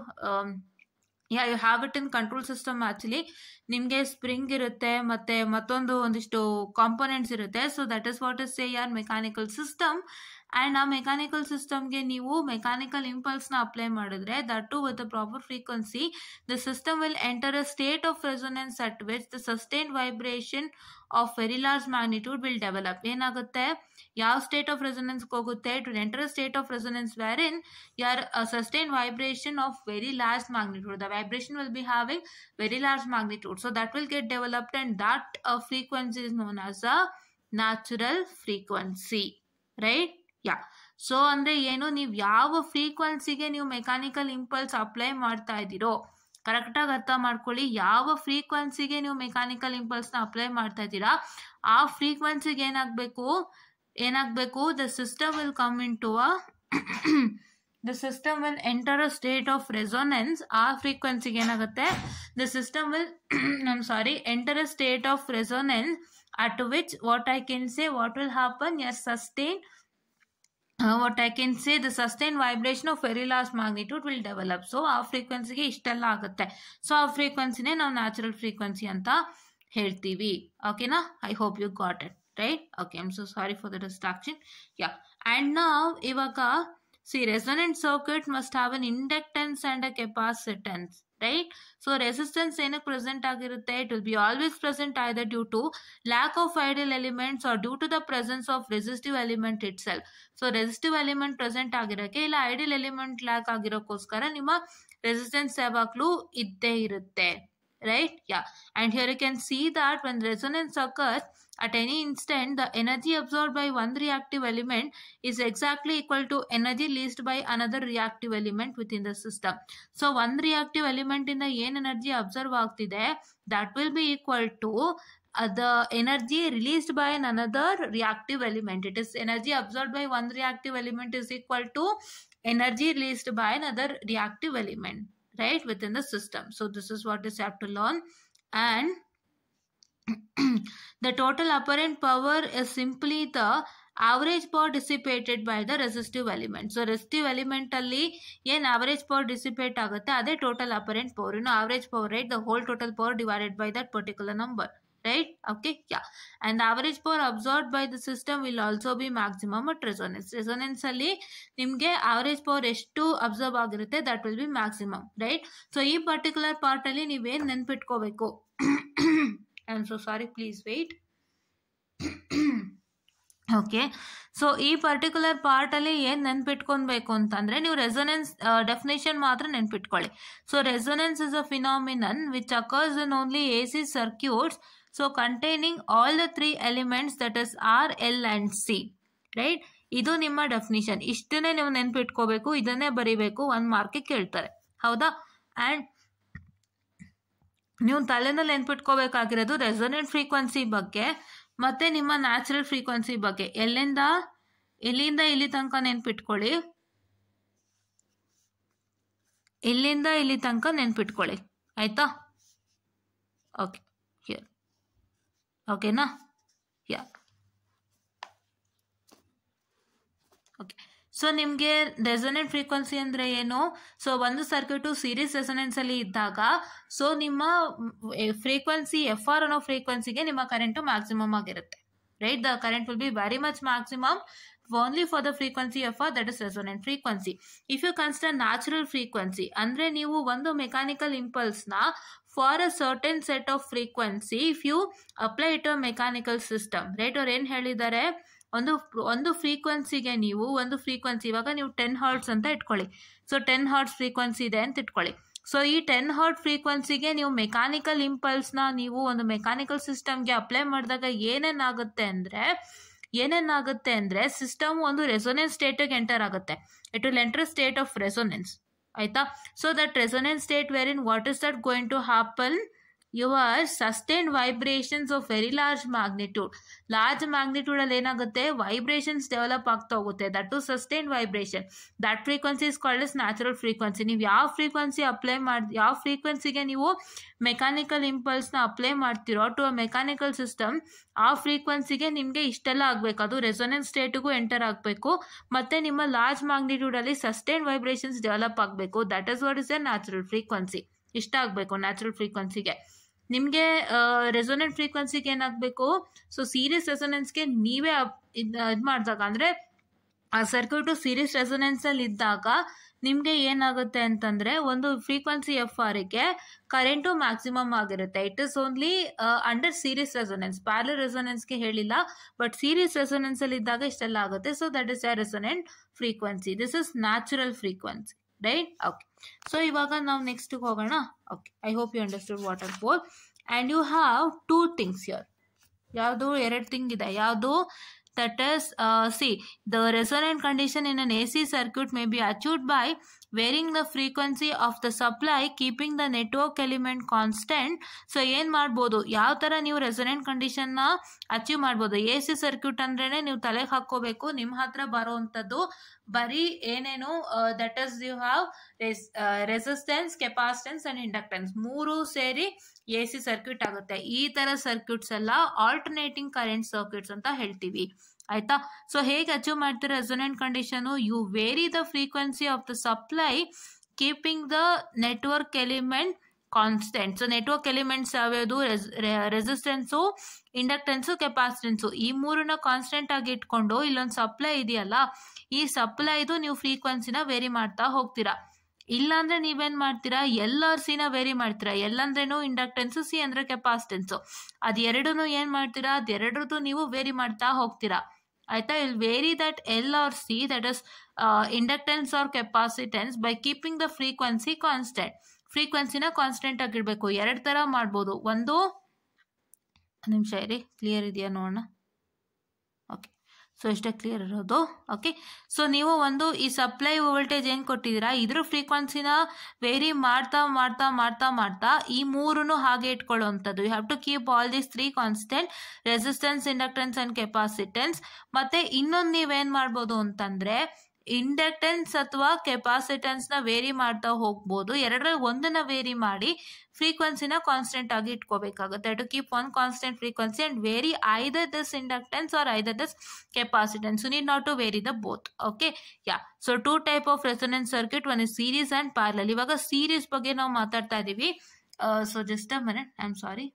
yeah you have it in control system actually ನಿಮಗೆ ಸ್ಪ್ರಿಂಗ್ ಇರುತ್ತೆ ಮತ್ತೆ ಮತ್ತೊಂದು ಒಂದಿಷ್ಟು ಕಾಂಪೋನೆಂಟ್ಸ್ ಇರುತ್ತೆ so that is what is say ಯಾರ್ ಮೆಕ್ಯಾನಿಕಲ್ ಸಿಸ್ಟಮ್ ಆ್ಯಂಡ್ ಆ ಮೆಕ್ಯಾನಿಕಲ್ ಸಿಸ್ಟಮ್ಗೆ ನೀವು ಮೆಕ್ಯಾನಿಕಲ್ ಇಂಪಲ್ಸ್ನ ಅಪ್ಲೈ ಮಾಡಿದ್ರೆ that to with a proper frequency the system will enter a state of resonance at which the sustain vibration of very large magnitude will develop ಏನಾಗುತ್ತೆ ಯಾವ state of ರೆಸೊನೆನ್ಸ್ಗೆ ಹೋಗುತ್ತೆ will enter state of resonance where in a sustain vibration of very large magnitude the vibration will be having very large magnitude so that will get developed and that frequency is known as a natural frequency right yeah so ಅಂದ್ರೆ ಏನು ನೀವು ಯಾವ ಫ್ರೀಕ್ವೆನ್ಸಿಗೆ ನೀವು mechanical impulse apply ಮಾಡ್ತಾ ಇದ್ದೀರೋ ಕರೆಕ್ಟಾಗಿ ಅರ್ಥ ಮಾಡ್ಕೊಳ್ಳಿ ಯಾವ ಫ್ರೀಕ್ವೆನ್ಸಿಗೆ ನೀವು ಮೆಕ್ಯಾನಿಕಲ್ ಇಂಪಲ್ಸ್ನ ಅಪ್ಲೈ ಮಾಡ್ತಾ ಇದ್ದೀರಾ ಆ ಫ್ರೀಕ್ವೆನ್ಸಿಗೆ ಏನಾಗ್ಬೇಕು ಏನಾಗಬೇಕು the system will come in to a the system will enter a state of resonance ಆ ಫ್ರೀಕ್ವೆನ್ಸಿಗೆ ಏನಾಗುತ್ತೆ the system will I'm sorry enter a state of resonance at which what I can say what will happen your sustain what I can say the sustained vibration of very large magnitude will develop. So our frequency is still agate. So our frequency is natural frequency and the health TV. Okay, na? I hope you got it. Right? Okay, I'm so sorry for the distraction. Yeah. And now Ivaka, see resonant circuit must have an inductance and a capacitance. Right so resistance ಏನಕ್ಕೆ present ಆಗಿರುತ್ತೆ it will be always present ಆಯ್ದ due to lack of ideal elements or due to the presence of resistive element itself so resistive element present ಆಗಿರೋಕ್ಕೆ ಇಲ್ಲ ideal element lac ಆಗಿರೋಕ್ಕೋಸ್ಕರ ನಿಮ್ಮ resistance ಯಾವಾಗಲೂ ಇದ್ದೇ ಇರುತ್ತೆ right yeah and here you can see that when resonance occurs at any instant the energy absorbed by one reactive element is exactly equal to energy released by another reactive element within the system so one reactive element the ಏನು energy absorbed ಆಗ್ತಿದೆ that will be equal to uh, the energy released by another reactive element. It is energy absorbed by one reactive element is equal to energy released by another reactive element right within the system so this is what is have to learn and <clears throat> the total apparent power is simply the average power dissipated by the resistive element. So resistive element ಅಲ್ಲಿ ಏನ್ average power dissipate ಆಗುತ್ತೆ ಅದೇ total apparent power. You know average power right the whole total power divided by that particular number. right okay yeah and the average power absorbed by the system will also be maximum at resonance ಅಲ್ಲಿ ನಿಮಗೆ average power ಎಷ್ಟು absorb ಆಗಿರುತ್ತೆ that will be maximum right so ಈ particular part ಅಲ್ಲಿ ನೀವೇನು ನೆನ್ಪಿಟ್ಕೋಬೇಕು I so sorry please wait okay so ಈ particular ಪಾರ್ಟಲ್ಲಿ ಏನು ನೆನ್ಪಿಟ್ಕೊಬೇಕು ಅಂತಂದರೆ ನೀವು ರೆಸೊನೆನ್ಸ್ ಡೆಫಿನೇಷನ್ uh, ಮಾತ್ರ ನೆನ್ಪಿಟ್ಕೊಳ್ಳಿ so resonance is a phenomenon which occurs in only A C circuits so containing all the three elements that is R L and C right ಇದು ನಿಮ್ಮ ಡೆಫಿನಿಷನ್ ಇಷ್ಟನ್ನೇ ನೀವು ನೆನ್ಪಿಟ್ಕೋಬೇಕು ಇದನ್ನೇ ಬರೀಬೇಕು ಒಂದು ಮಾರ್ಕ್ ಕೇಳ್ತಾರೆ ಹೌದಾ ಆ್ಯಂಡ್ ನೀವು ತಲೆನಲ್ಲಿ ನೆನ್ಪಿಟ್ಕೋಬೇಕಾಗಿರೋದು ರೆಸೊನೆಂಟ್ ಫ್ರೀಕ್ವೆನ್ಸಿ ಬಗ್ಗೆ ಮತ್ತು ನಿಮ್ಮ ನ್ಯಾಚುರಲ್ ಫ್ರೀಕ್ವೆನ್ಸಿ ಬಗ್ಗೆ ಎಲ್ಲಿಂದ ಇಲ್ಲಿಂದ ಇಲ್ಲಿ ತನಕ ನೆನ್ಪಿಟ್ಕೊಳ್ಳಿ ಇಲ್ಲಿಂದ ಇಲ್ಲಿ ತನಕ ನೆನ್ಪಿಟ್ಕೊಳ್ಳಿ ಆಯಿತಾ ಓಕೆ ಓಕೆನಾ ಯಾ ಓಕೆ ಸೊ ನಿಮಗೆ ರೆಸೊನೆಂಟ್ ಫ್ರೀಕ್ವೆನ್ಸಿ ಅಂದ್ರೆ ಏನು ಸೊ ಒಂದು ಸರ್ಕ್ಯೂಟು ಸೀರೀಸ್ ರೆಸೊನೆನ್ಸಲ್ಲಿ ಇದ್ದಾಗ ಸೊ ನಿಮ್ಮ ಫ್ರೀಕ್ವೆನ್ಸಿ ಎಫ್ ಆರ್ ಅನ್ನೋ ಫ್ರೀಕ್ವೆನ್ಸಿಗೆ ನಿಮ್ಮ ಕರೆಂಟು ಮ್ಯಾಕ್ಸಿಮಮ್ ಆಗಿರುತ್ತೆ right the current will be very much maximum only for the frequency F R that is resonant frequency if you consider natural frequency ಅಂದ್ರೆ ನೀವು ಒಂದು ಮೆಕ್ಯಾನಿಕಲ್ ಇಂಪಲ್ಸ್ನ for a certain set of frequency if you apply it a mechanical system right ಅವ್ರು ಏನು ಹೇಳಿದ್ದಾರೆ ಒಂದು ಒಂದು ಫ್ರೀಕ್ವೆನ್ಸಿಗೆ ನೀವು ಒಂದು ಫ್ರೀಕ್ವೆನ್ಸಿ ಇವಾಗ ನೀವು ಟೆನ್ ಹರ್ಟ್ಸ್ ಅಂತ ಇಟ್ಕೊಳ್ಳಿ ಸೊ ಟೆನ್ ಹರ್ಟ್ಸ್ ಫ್ರೀಕ್ವೆನ್ಸಿ ಇದೆ ಅಂತ ಇಟ್ಕೊಳ್ಳಿ ಸೊ ಈ ಟೆನ್ ಹರ್ಟ್ ಫ್ರೀಕ್ವೆನ್ಸಿಗೆ ನೀವು ಮೆಕ್ಯಾನಿಕಲ್ ಇಂಪಲ್ಸ್ನ ನೀವು ಒಂದು ಮೆಕ್ಯಾನಿಕಲ್ ಸಿಸ್ಟಮ್ಗೆ ಅಪ್ಲೈ ಮಾಡಿದಾಗ ಏನೇನಾಗುತ್ತೆ ಅಂದರೆ ಏನೇನಾಗುತ್ತೆ ಅಂದರೆ ಸಿಸ್ಟಮ್ ಒಂದು ರೆಸೊನೆನ್ಸ್ ಸ್ಟೇಟಿಗೆ ಎಂಟರ್ ಆಗುತ್ತೆ it will enter state of resonance ಆಯಿತಾ so that resonance state where in what is that going to happen your sustained vibrations of very large magnitude large ಮ್ಯಾಗ್ನಿಟ್ಯೂಡಲ್ಲಿ ಏನಾಗುತ್ತೆ ವೈಬ್ರೇಷನ್ಸ್ ಡೆವಲಪ್ ಆಗ್ತಾ ಹೋಗುತ್ತೆ that to sustain vibration that frequency is called is natural frequency ನೀವು ಯಾವ frequency apply ಮಾಡಿ ಯಾವ ಫ್ರೀಕ್ವೆನ್ಸಿಗೆ ನೀವು ಮೆಕ್ಯಾನಿಕಲ್ ಇಂಪಲ್ಸ್ನ ಅಪ್ಲೈ ಮಾಡ್ತಿರೋ ಟು ಅ ಮೆಕ್ಯಾನಿಕಲ್ ಸಿಸ್ಟಮ್ ಆ ಫ್ರೀಕ್ವೆನ್ಸಿಗೆ ನಿಮಗೆ ಇಷ್ಟೆಲ್ಲ ಆಗಬೇಕು ಅದು ರೆಸೊನೆನ್ಸ್ ಸ್ಟೇಟಿಗೂ ಎಂಟರ್ ಆಗಬೇಕು ಮತ್ತು ನಿಮ್ಮ ಲಾರ್ಜ್ ಮ್ಯಾಗ್ನಿಟ್ಯೂಡಲ್ಲಿ ಸಸ್ಟೈನ್ ವೈಬ್ರೇಷನ್ಸ್ ಡೆವಲಪ್ ಆಗಬೇಕು that is what is a natural frequency ಇಷ್ಟ ಆಗಬೇಕು ನ್ಯಾಚುರಲ್ ಫ್ರೀಕ್ವೆನ್ಸಿಗೆ ನಿಮಗೆ ರೆಸೊನೆಂಟ್ ಫ್ರೀಕ್ವೆನ್ಸಿಗೆ ಏನಾಗಬೇಕು ಸೊ ಸೀರಿಯಸ್ ರೆಸೊನೆನ್ಸ್ಗೆ ನೀವೇ ಇದು ಮಾಡಿದಾಗ ಅಂದರೆ ಆ ಸರ್ಕ್ಯೂಟು ಸೀರೀಸ್ ರೆಸೊನೆನ್ಸಲ್ಲಿ ಇದ್ದಾಗ ನಿಮಗೆ ಏನಾಗುತ್ತೆ ಅಂತಂದರೆ ಒಂದು ಫ್ರೀಕ್ವೆನ್ಸಿ ಎಫ್ ಆರಿಗೆ ಕರೆಂಟು ಮ್ಯಾಕ್ಸಿಮಮ್ ಆಗಿರುತ್ತೆ it is only under series resonance parallel ರೆಸೊನೆನ್ಸ್ಗೆ ಹೇಳಿಲ್ಲ ಬಟ್ ಸೀರೀಸ್ ರೆಸೊನೆನ್ಸಲ್ಲಿ ಇದ್ದಾಗ ಇಷ್ಟೆಲ್ಲ ಆಗುತ್ತೆ so that is a resonant frequency this is natural frequency right okay so ivaga now next to hogana okay i hope you understood what are both and you have two things here yado erad thing ida yado that is uh, see the resonant condition in an ac circuit may be achieved by varying the frequency of the supply keeping the network element constant so ಏನ್ ಮಾಡ್ಬೋದು ಯಾವ ತರ ನೀವು condition ನ achieve ಮಾಡ್ಬೋದು A C circuit ಅಂದ್ರೆ ನೀವು ತಲೆಗೆ ಹಾಕೋಬೇಕು ನಿಮ್ ಹತ್ರ ಬರೋವಂಥದ್ದು ಬರೀ ಏನೇನು that is you have resistance capacitance and inductance ಮೂರು ಸೇರಿ ಎ ಸಿ ಸರ್ಕ್ಯೂಟ್ ಆಗುತ್ತೆ ಈ ತರ ಸರ್ಕ್ಯೂಟ್ಸ್ ಎಲ್ಲ ಆಲ್ಟರ್ನೇಟಿಂಗ್ ಕರೆಂಟ್ ಸರ್ಕ್ಯೂಟ್ಸ್ ಅಂತ ಹೇಳ್ತೀವಿ ಆಯ್ತಾ ಸೊ ಹೇಗೆ ಅಚೀವ್ ಮಾಡ್ತೀರಾ resonant condition you vary the frequency of the supply keeping the network element constant so network elements ಯಾವ್ಯಾವುದು ರೆಸಿಸ್ಟೆನ್ಸು ಇಂಡಕ್ಟೆನ್ಸು ಕೆಪಾಸಿಟೆನ್ಸು ಈ ಮೂರನ್ನ ಕಾನ್ಸ್ಟೆಂಟ್ ಆಗಿ ಇಟ್ಕೊಂಡು ಇಲ್ಲೊಂದು ಸಪ್ಲೈ ಇದೆಯಲ್ಲ ಈ ಸಪ್ಲೈದು ನೀವು ಫ್ರೀಕ್ವೆನ್ಸಿನ ವೇರಿ ಮಾಡ್ತಾ ಹೋಗ್ತೀರಾ ಇಲ್ಲಾಂದ್ರೆ ನೀವೇನ್ ಮಾಡ್ತೀರಾ ಎಲ್ ಆರ್ ನ ವೇರಿ ಮಾಡ್ತೀರಾ ಎಲ್ ಅಂದ್ರೇನು ಇಂಡಕ್ಟೆನ್ಸು ಸಿ ಅಂದ್ರೆ ಕೆಪಾಸಿಟೆನ್ಸು ಅದೆರಡೂ ಏನು ಮಾಡ್ತೀರಾ ಎರಡರದು ನೀವು ವೇರಿ ಮಾಡ್ತಾ ಹೋಗ್ತೀರಾ ಆಯ್ತಾ will vary that L R C that is inductance or capacitance by keeping the frequency constant ಫ್ರೀಕ್ವೆನ್ಸಿನ ಕಾನ್ಸ್ಟೆಂಟ್ ಆಗಿರ್ಬೇಕು ಎರಡು ತರ ಮಾಡ್ಬೋದು ಒಂದು ನಿಮಿಷ ಇರಿ ಕ್ಲಿಯರ್ ಇದೆಯಾ ನೋಡೋಣ ಸೊ ಇಷ್ಟೇ ಕ್ಲಿಯರ್ ಇರೋದು ಓಕೆ ಸೊ ನೀವು ಒಂದು ಈ ಸಪ್ಲೈ ವೋಲ್ಟೇಜ್ ಏನು ಕೊಟ್ಟಿದ್ದೀರಾ ಇದ್ರ ಫ್ರೀಕ್ವೆನ್ಸಿನ ವೇರಿ ಮಾಡ್ತಾ ಮಾಡ್ತಾ ಮಾಡ್ತಾ ಮಾಡ್ತಾ ಈ ಮೂರನ್ನು ಹಾಗೆ ಇಟ್ಕೊಳ್ಳುವಂಥದ್ದು you have to keep all this three constant resistance inductance and capacitance ಮತ್ತು ಇನ್ನೊಂದು ನೀವೇನು ಮಾಡ್ಬೋದು ಅಂತಂದರೆ ಇಂಡಕ್ಟೆನ್ಸ್ ಅಥವಾ ಕೆಪಾಸಿಟನ್ಸ್ನ ವೇರಿ ಮಾಡ್ತಾ ಹೋಗ್ಬೋದು ಎರಡರಲ್ಲಿ ಒಂದನ್ನ ವೇರಿ ಮಾಡಿ ಫ್ರೀಕ್ವೆನ್ಸಿನ ಕಾನ್ಸ್ಟೆಂಟ್ ಆಗಿ ಇಟ್ಕೋಬೇಕಾಗುತ್ತೆ to keep one constant frequency and vary either this inductance or either this capacitance you need not to vary the both okay yeah so two type of resonance circuit one is series and parallel ಇವಾಗ series ಬಗ್ಗೆ ನಾವು ಮಾತಾಡ್ತಾ ಇದ್ದೀವಿ so just a minute I am sorry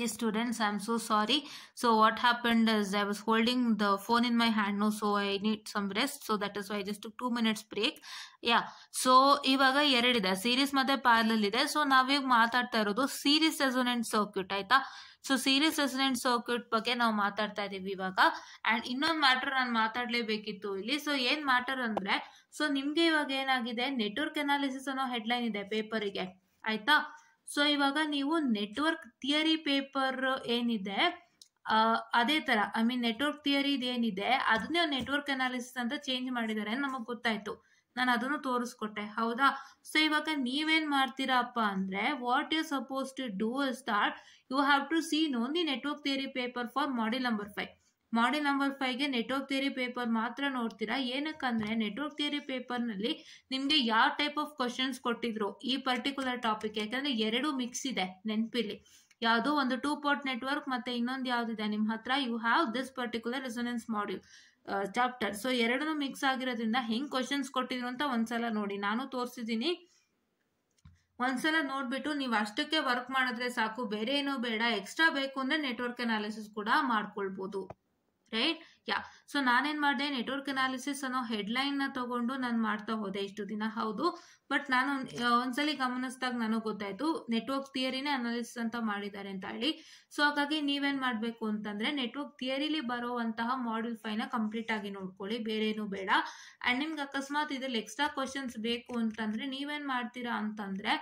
yes student same so sorry so what happened is i holding the phone in my hand no so I need some rest so so that is why two minutes break yeah so ಇವಾಗ ಎರಡಿದೆ series ಮತ್ತೆ parallel ಇದೆ so ನಾವೀಗ ಮಾತಾಡ್ತಾ ಇರೋದು series resonant circuit ಆಯ್ತಾ so series resonant circuit ಬಗ್ಗೆ ನಾವು ಮಾತಾಡ್ತಾ ಇದ್ದೀವಿ ಇವಾಗ ಅಂಡ್ ಇನ್ನೊಂದು ಮ್ಯಾಟರ್ ನಾನು ಮಾತಾಡ್ಲೇಬೇಕಿತ್ತು ಇಲ್ಲಿ ಸೊ ಏನ್ ಮ್ಯಾಟರ್ ಅಂದ್ರೆ ಸೊ ನಿಮ್ಗೆ ಇವಾಗ ಏನಾಗಿದೆ ನೆಟ್ವರ್ಕ್ ಅನಾಲಿಸಿಸ್ ಅನ್ನೋ ಹೆಡ್ಲೈನ್ ಇದೆ ಪೇಪರಿಗೆ ಆಯ್ತಾ ಸೊ ಇವಾಗ ನೀವು ನೆಟ್ವರ್ಕ್ ಥಿಯರಿ ಪೇಪರ್ ಏನಿದೆ ಅದೇ ಥರ ಐ ಮೀನ್ ನೆಟ್ವರ್ಕ್ ಥಿಯರಿ ಏನಿದೆ ಅದನ್ನೇ ನೆಟ್ವರ್ಕ್ ಅನಾಲಿಸಿಸ್ ಅಂತ ಚೇಂಜ್ ಮಾಡಿದ್ದಾರೆ ನಮಗೆ ಗೊತ್ತಾಯ್ತು ನಾನು ಅದನ್ನು ತೋರಿಸ್ಕೊಟ್ಟೆ ಹೌದಾ ಸೊ ಇವಾಗ ನೀವೇನ್ ಮಾಡ್ತೀರಪ್ಪ ಅಂದ್ರೆ what you suppose to do start you have to see known the network theory paper for model number five module number ಫೈವ್ಗೆ ನೆಟ್ವರ್ಕ್ ಥಿಯರಿ ಪೇಪರ್ ಮಾತ್ರ ನೋಡ್ತೀರಾ ಏನಕ್ಕಂದರೆ ನೆಟ್ವರ್ಕ್ ಥಿಯರಿ ಪೇಪರ್ನಲ್ಲಿ ನಿಮಗೆ ಯಾವ ಟೈಪ್ ಆಫ್ ಕ್ವಶನ್ಸ್ ಕೊಟ್ಟಿದ್ರು ಈ ಪರ್ಟಿಕ್ಯುಲರ್ ಟಾಪಿಕ್ ಯಾಕಂದರೆ ಎರಡು ಮಿಕ್ಸ್ ಇದೆ ನೆನಪಿಲ್ಲಿ ಯಾವುದೋ ಒಂದು ಟೂ ಪಾರ್ಟ್ ನೆಟ್ವರ್ಕ್ ಮತ್ತು ಇನ್ನೊಂದು ಯಾವುದಿದೆ ನಿಮ್ಮ ಹತ್ರ you have this particular resonance module chapter so ಎರಡನ್ನೂ ಮಿಕ್ಸ್ ಆಗಿರೋದ್ರಿಂದ ಹೆಂಗೆ ಕ್ವಶನ್ಸ್ ಕೊಟ್ಟಿದ್ರು ಅಂತ ಒಂದ್ಸಲ ನೋಡಿ ನಾನು ತೋರಿಸಿದ್ದೀನಿ ಒಂದ್ಸಲ ನೋಡ್ಬಿಟ್ಟು ನೀವು ಅಷ್ಟಕ್ಕೆ ವರ್ಕ್ ಮಾಡಿದ್ರೆ ಸಾಕು ಬೇರೆ ಏನೂ ಬೇಡ ಎಕ್ಸ್ಟ್ರಾ ಬೇಕು ಅಂದರೆ ನೆಟ್ವರ್ಕ್ ಅನಾಲಿಸಿಸ್ ಕೂಡ ಮಾಡ್ಕೊಳ್ಬೋದು ರೈಟ್ ಯಾ ಸೊ ನಾನೇನ್ ಮಾಡಿದೆ ನೆಟ್ವರ್ಕ್ ಅನಾಲಿಸಿಸ್ ಅನ್ನೋ ನ ತಗೊಂಡು ನಾನು ಮಾಡ್ತಾ ಹೋದೆ ಇಷ್ಟು ದಿನ ಹೌದು ಬಟ್ ನಾನು ಒಂದ್ಸಲಿ ಗಮನಿಸಿದಾಗ ನನಗೆ ಗೊತ್ತಾಯ್ತು ನೆಟ್ವರ್ಕ್ ಥಿಯರಿನೇ ಅನಾಲಿಸಿಸ್ ಅಂತ ಮಾಡಿದ್ದಾರೆ ಅಂತ ಹೇಳಿ ಸೊ ಹಾಗಾಗಿ ನೀವೇನ್ ಮಾಡಬೇಕು ಅಂತಂದ್ರೆ ನೆಟ್ವರ್ಕ್ ಥಿಯರಿಲಿ ಬರೋವಂತಹ ಮಾಡ್ಯೂಲ್ ಫೈನ ಕಂಪ್ಲೀಟ್ ಆಗಿ ನೋಡ್ಕೊಳ್ಳಿ ಬೇರೆ ಬೇಡ ಅಂಡ್ ನಿಮ್ಗೆ ಅಕಸ್ಮಾತ್ ಇದ್ರಲ್ಲಿ ಎಕ್ಸ್ಟ್ರಾ ಕ್ವಶನ್ಸ್ ಬೇಕು ಅಂತಂದ್ರೆ ನೀವೇನ್ ಮಾಡ್ತೀರಾ ಅಂತಂದ್ರೆ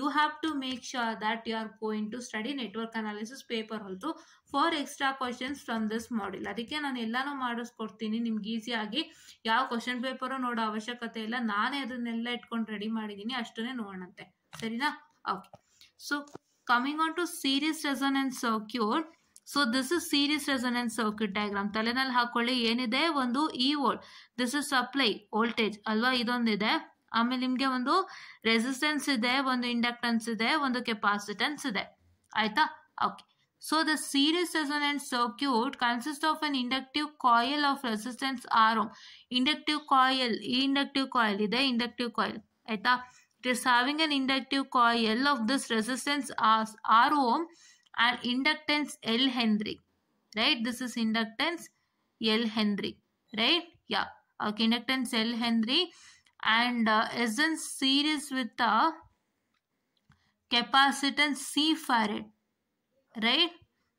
you have to make sure that you are going to study network analysis paper ಹೊಲ್ತು four extra questions from this module ಅದಕ್ಕೆ ನಾನು ಎಲ್ಲಾನು ಮಾಡಿಸ್ಕೊಡ್ತೀನಿ ನಿಮ್ಗೆ ಈಸಿಯಾಗಿ ಯಾವ ಕ್ವಶನ್ ಪೇಪರು ನೋಡೋ ಅವಶ್ಯಕತೆ ಇಲ್ಲ ನಾನೇ ಅದನ್ನೆಲ್ಲ ಇಟ್ಕೊಂಡು ರೆಡಿ ಮಾಡಿದ್ದೀನಿ ಅಷ್ಟನ್ನೇ ನೋಡೋಣಂತೆ ಸರಿನಾ okay so coming on to series resonance circuit so this is series resonance circuit diagram ತಲೆನಲ್ಲಿ ಹಾಕೊಳ್ಳಿ ಏನಿದೆ ಒಂದು E volt this is supply voltage ಅಲ್ವಾ ಇದೊಂದಿದೆ ಆಮೇಲೆ ನಿಮಗೆ ಒಂದು ರೆಸಿಸ್ಟೆನ್ಸ್ ಇದೆ ಒಂದು ಇಂಡಕ್ಟನ್ಸ್ ಇದೆ ಒಂದು ಕೆಪಾಸಿಟನ್ಸ್ ಇದೆ ಆಯ್ತಾ okay So the series resonant circuit consists of an inductive coil of resistance R Inductive coil, inductive coil, the inductive coil. It is having an inductive coil of this resistance R ohm and inductance L Henry. Right? This is inductance L Henry. Right? Yeah. Okay, inductance L Henry and uh, is in series with the capacitance C farad right?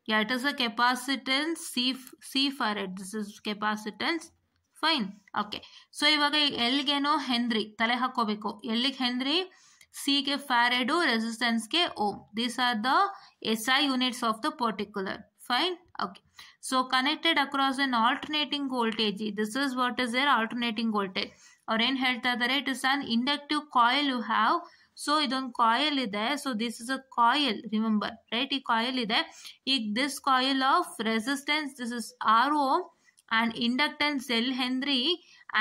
Yeah, it is a capacitance C, C farad. This is capacitance. Fine. Okay. So, ivaga L ke no Henry. Tale hako beko. L Henry. C ke farad resistance ke ohm. These are the SI units of the particular. Fine. Okay. So, connected across an alternating voltage. This is what is their alternating voltage. Or in the other, it is an inductive coil you have. So ಇದೊಂದು coil ಇದೆ so this is a coil remember right ಈ coil ಇದೆ ಈಗ this coil of resistance this is R O and inductance L Henry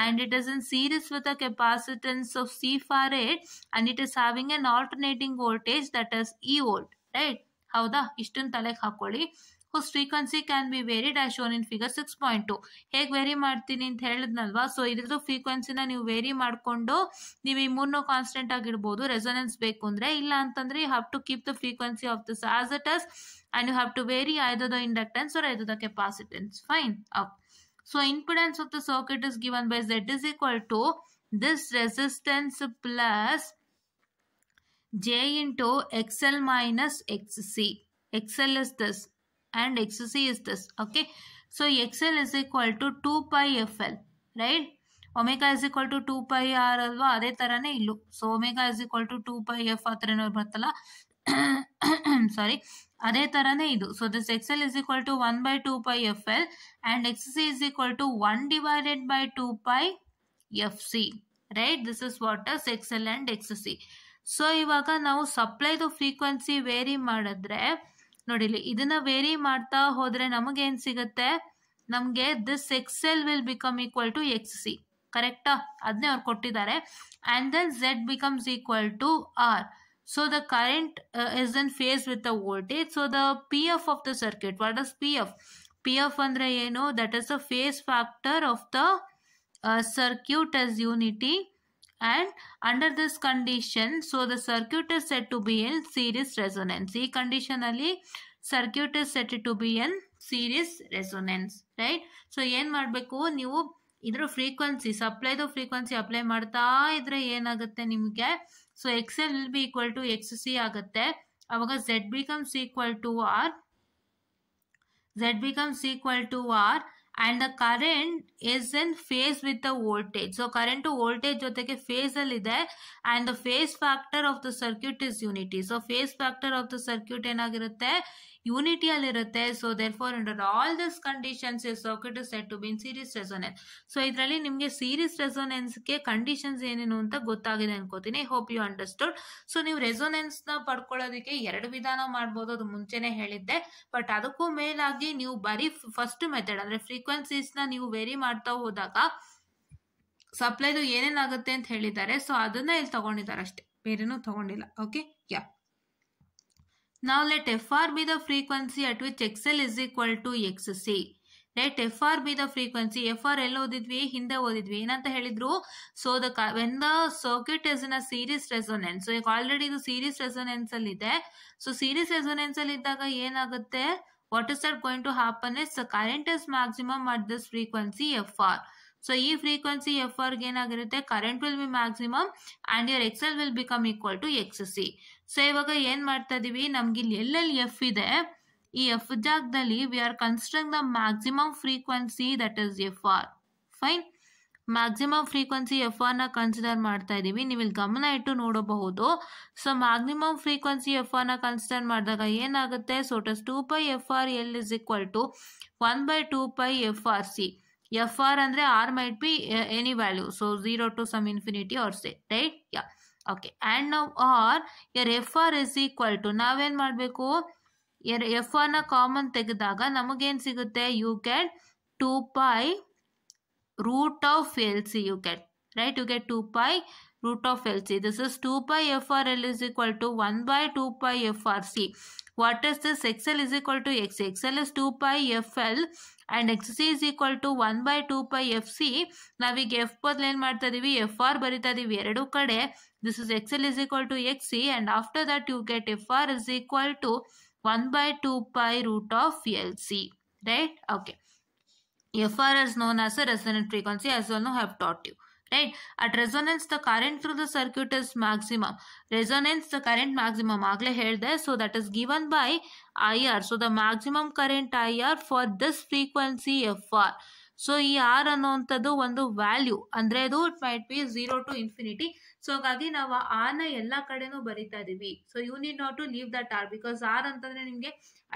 and it is in series with a capacitance of C farad and it is having an alternating voltage that is E volt right ಹೌದಾ ಇಷ್ಟನ್ನು ತಲೆಗೆ ಹಾಕೊಳ್ಳಿ whose frequency can be varied as shown in figure 6.2 heg vary martini ant helidnalva so idrudu frequency na you vary maadkondo neevu ee moonno constant agirbodu resonance kundra. illa antandre you have to keep the frequency of this as it is and you have to vary either the inductance or either the capacitance fine up so impedance of the circuit is given by z is equal to this resistance plus j into xl minus xc xl is this and C is xc okay so X L is is two two 2 F L right omega is equal to two pi R ಅಲ್ವಾ ಅದೇ ಥರನೇ ಇಲ್ಲೂ so omega is equal to two pi F ಆ ಥರ ಏನಾದ್ರು ಬರ್ತಲ್ಲ sorry <coughs> ಅದೇ ಥರನೇ ಇದು so this X L is equal to one by two pi F L and X C is equal to one divided by two pi F C right this is what is X L and X C so ಇವಾಗ ನಾವು ಸಪ್ಲೈದು frequency very ಮಾಡಿದ್ರೆ ನೋಡಿಲಿ ಇದನ್ನ very ಮಾಡ್ತಾ ಹೋದ್ರೆ ನಮಗೇನು ಸಿಗುತ್ತೆ ನಮಗೆ this X L will become equal to X C ಕರೆಕ್ಟಾ ಅದನ್ನೇ ಅವ್ರು ಕೊಟ್ಟಿದ್ದಾರೆ and then Z becomes equal to R so the current is in phase with the voltage so the P F of the circuit what is P F P F ಅಂದರೆ ಏನು that is the phase factor of the circuit is unity and under this condition so the circuit is said to be in series ಈ condition ಅಲ್ಲಿ circuit set to be in series resonance right so ಏನು ಮಾಡಬೇಕು ನೀವು ಇದ್ರ frequency ಸಪ್ಲೈದು frequency apply ಮಾಡ್ತಾ ಇದ್ರೆ ಏನಾಗುತ್ತೆ ನಿಮಗೆ so X L will be equal to X C ಆಗುತ್ತೆ ಅವಾಗ Z becomes equal to R Z be becomes equal to R and the current is in phase with the voltage. So current to voltage jo theke phase ali there, and the phase factor of the circuit is unity. So phase factor of the circuit ena girata unity ಅಲ್ಲಿರುತ್ತೆ so therefore under all this conditions is circuit is set to be in series resonance so ಇದರಲ್ಲಿ ನಿಮಗೆ series ರೆಸೋನೆನ್ಸ್ಗೆ conditions ಏನೇನು ಅಂತ ಗೊತ್ತಾಗಿದೆ ಅನ್ಕೋತೀನಿ hope you understood so ನೀವು ರೆಸೋನೆನ್ಸ್ನ ಪಡ್ಕೊಳ್ಳೋದಕ್ಕೆ ಎರಡು ವಿಧಾನ ಮಾಡ್ಬೋದು ಅದು ಮುಂಚೆನೆ ಹೇಳಿದ್ದೆ ಬಟ್ ಅದಕ್ಕೂ ಮೇಲಾಗಿ ನೀವು ಬರೀ ಫಸ್ಟ್ ಮೆಥಡ್ ಅಂದರೆ ಫ್ರೀಕ್ವೆನ್ಸೀಸ್ನ ನೀವು ವೇರಿ ಮಾಡ್ತಾ ಹೋದಾಗ ಸಪ್ಲೈದು ಏನೇನಾಗುತ್ತೆ ಅಂತ ಹೇಳಿದ್ದಾರೆ ಸೊ ಅದನ್ನ ಇಲ್ಲಿ ತಗೊಂಡಿದ್ದಾರೆ ಅಷ್ಟೇ ಬೇರೆನೂ ತಗೊಂಡಿಲ್ಲ okay yeah Now let fr be the frequency at which xl is equal to xc. Right F R be the frequency F R ಎಲ್ಲ ಓದಿದ್ವಿ ಹಿಂದೆ ಓದಿದ್ವಿ ಏನಂತ ಹೇಳಿದ್ರು so the when the circuit is in a series resonance ಈಗ already ಇದು series resonance ಅಲ್ಲಿ ಇದೆ ಸೊ ಸೀರೀಸ್ ರೆಸೋನೆನ್ಸ್ ಅಲ್ಲಿ ಇದ್ದಾಗ ಏನಾಗುತ್ತೆ what is that going to happen is current is maximum at this frequency F R so ಈ frequency F ಆರ್ಗೆ ಏನಾಗಿರುತ್ತೆ current will be maximum and your X L will become equal to X C so ಇವಾಗ ಏನ್ ಮಾಡ್ತಾ ಇದೀವಿ ನಮ್ಗೆ ಇಲ್ಲಿ ಎಲ್ಲೆಲ್ಲಿ ಎಫ್ ಇದೆ ಈ ಎಫ್ ಜಾಗದಲ್ಲಿ we are considering the maximum frequency that is F R fine maximum frequency F R ನ ಕನ್ಸಿಡರ್ ಮಾಡ್ತಾ ಇದೀವಿ ನೀವು ಇಲ್ಲಿ ಗಮನ ಇಟ್ಟು ನೋಡಬಹುದು so maximum frequency F R ನ ಕನ್ಸಿಡರ್ ಮಾಡಿದಾಗ ಏನಾಗುತ್ತೆ so thus two pi F R L is equal to one by two pi F R C F R ಅಂದರೆ R might be any value so zero to some infinity R C right yeah okay and ನಾವು R uh F R is equal to ನಾವೇನು ಮಾಡಬೇಕು uh F ಆರ್ನ common ತೆಗೆದಾಗ ನಮಗೇನು ಸಿಗುತ್ತೆ you get two pi root of L C you get right you get two pi root of L C this is two pi F R L is equal to one by two pi F R C what is this X L is equal to X X L is two pi F L and X C is equal to one by two pi F C ನಾವೀಗ F ಬದಲು ಏನು ಮಾಡ್ತಾ ಇದ್ದೀವಿ F R ಬರಿತಾ ಇದ್ದೀವಿ ಎರಡೂ ಕಡೆ This is XL is equal to XC and after that you get FR is equal to 1 by 2 pi root of LC. Right? Okay. FR is known as a resonant frequency as well know I have taught you. Right? At resonance, the current through the circuit is maximum. Resonance, the current maximum. Agle held there. So that is given by IR. So the maximum current IR for this frequency FR. I R ಈ R one ಒಂದು value ಅಂದರೆ ಅದು it might be zero to infinity. So ಹಾಗಾಗಿ ನಾವು ಆನ ಎಲ್ಲ ಕಡೆನೂ ಬರಿತಾ ಇದೀವಿ so you need not to leave that R because R ಅಂತಂದ್ರೆ ನಿಮಗೆ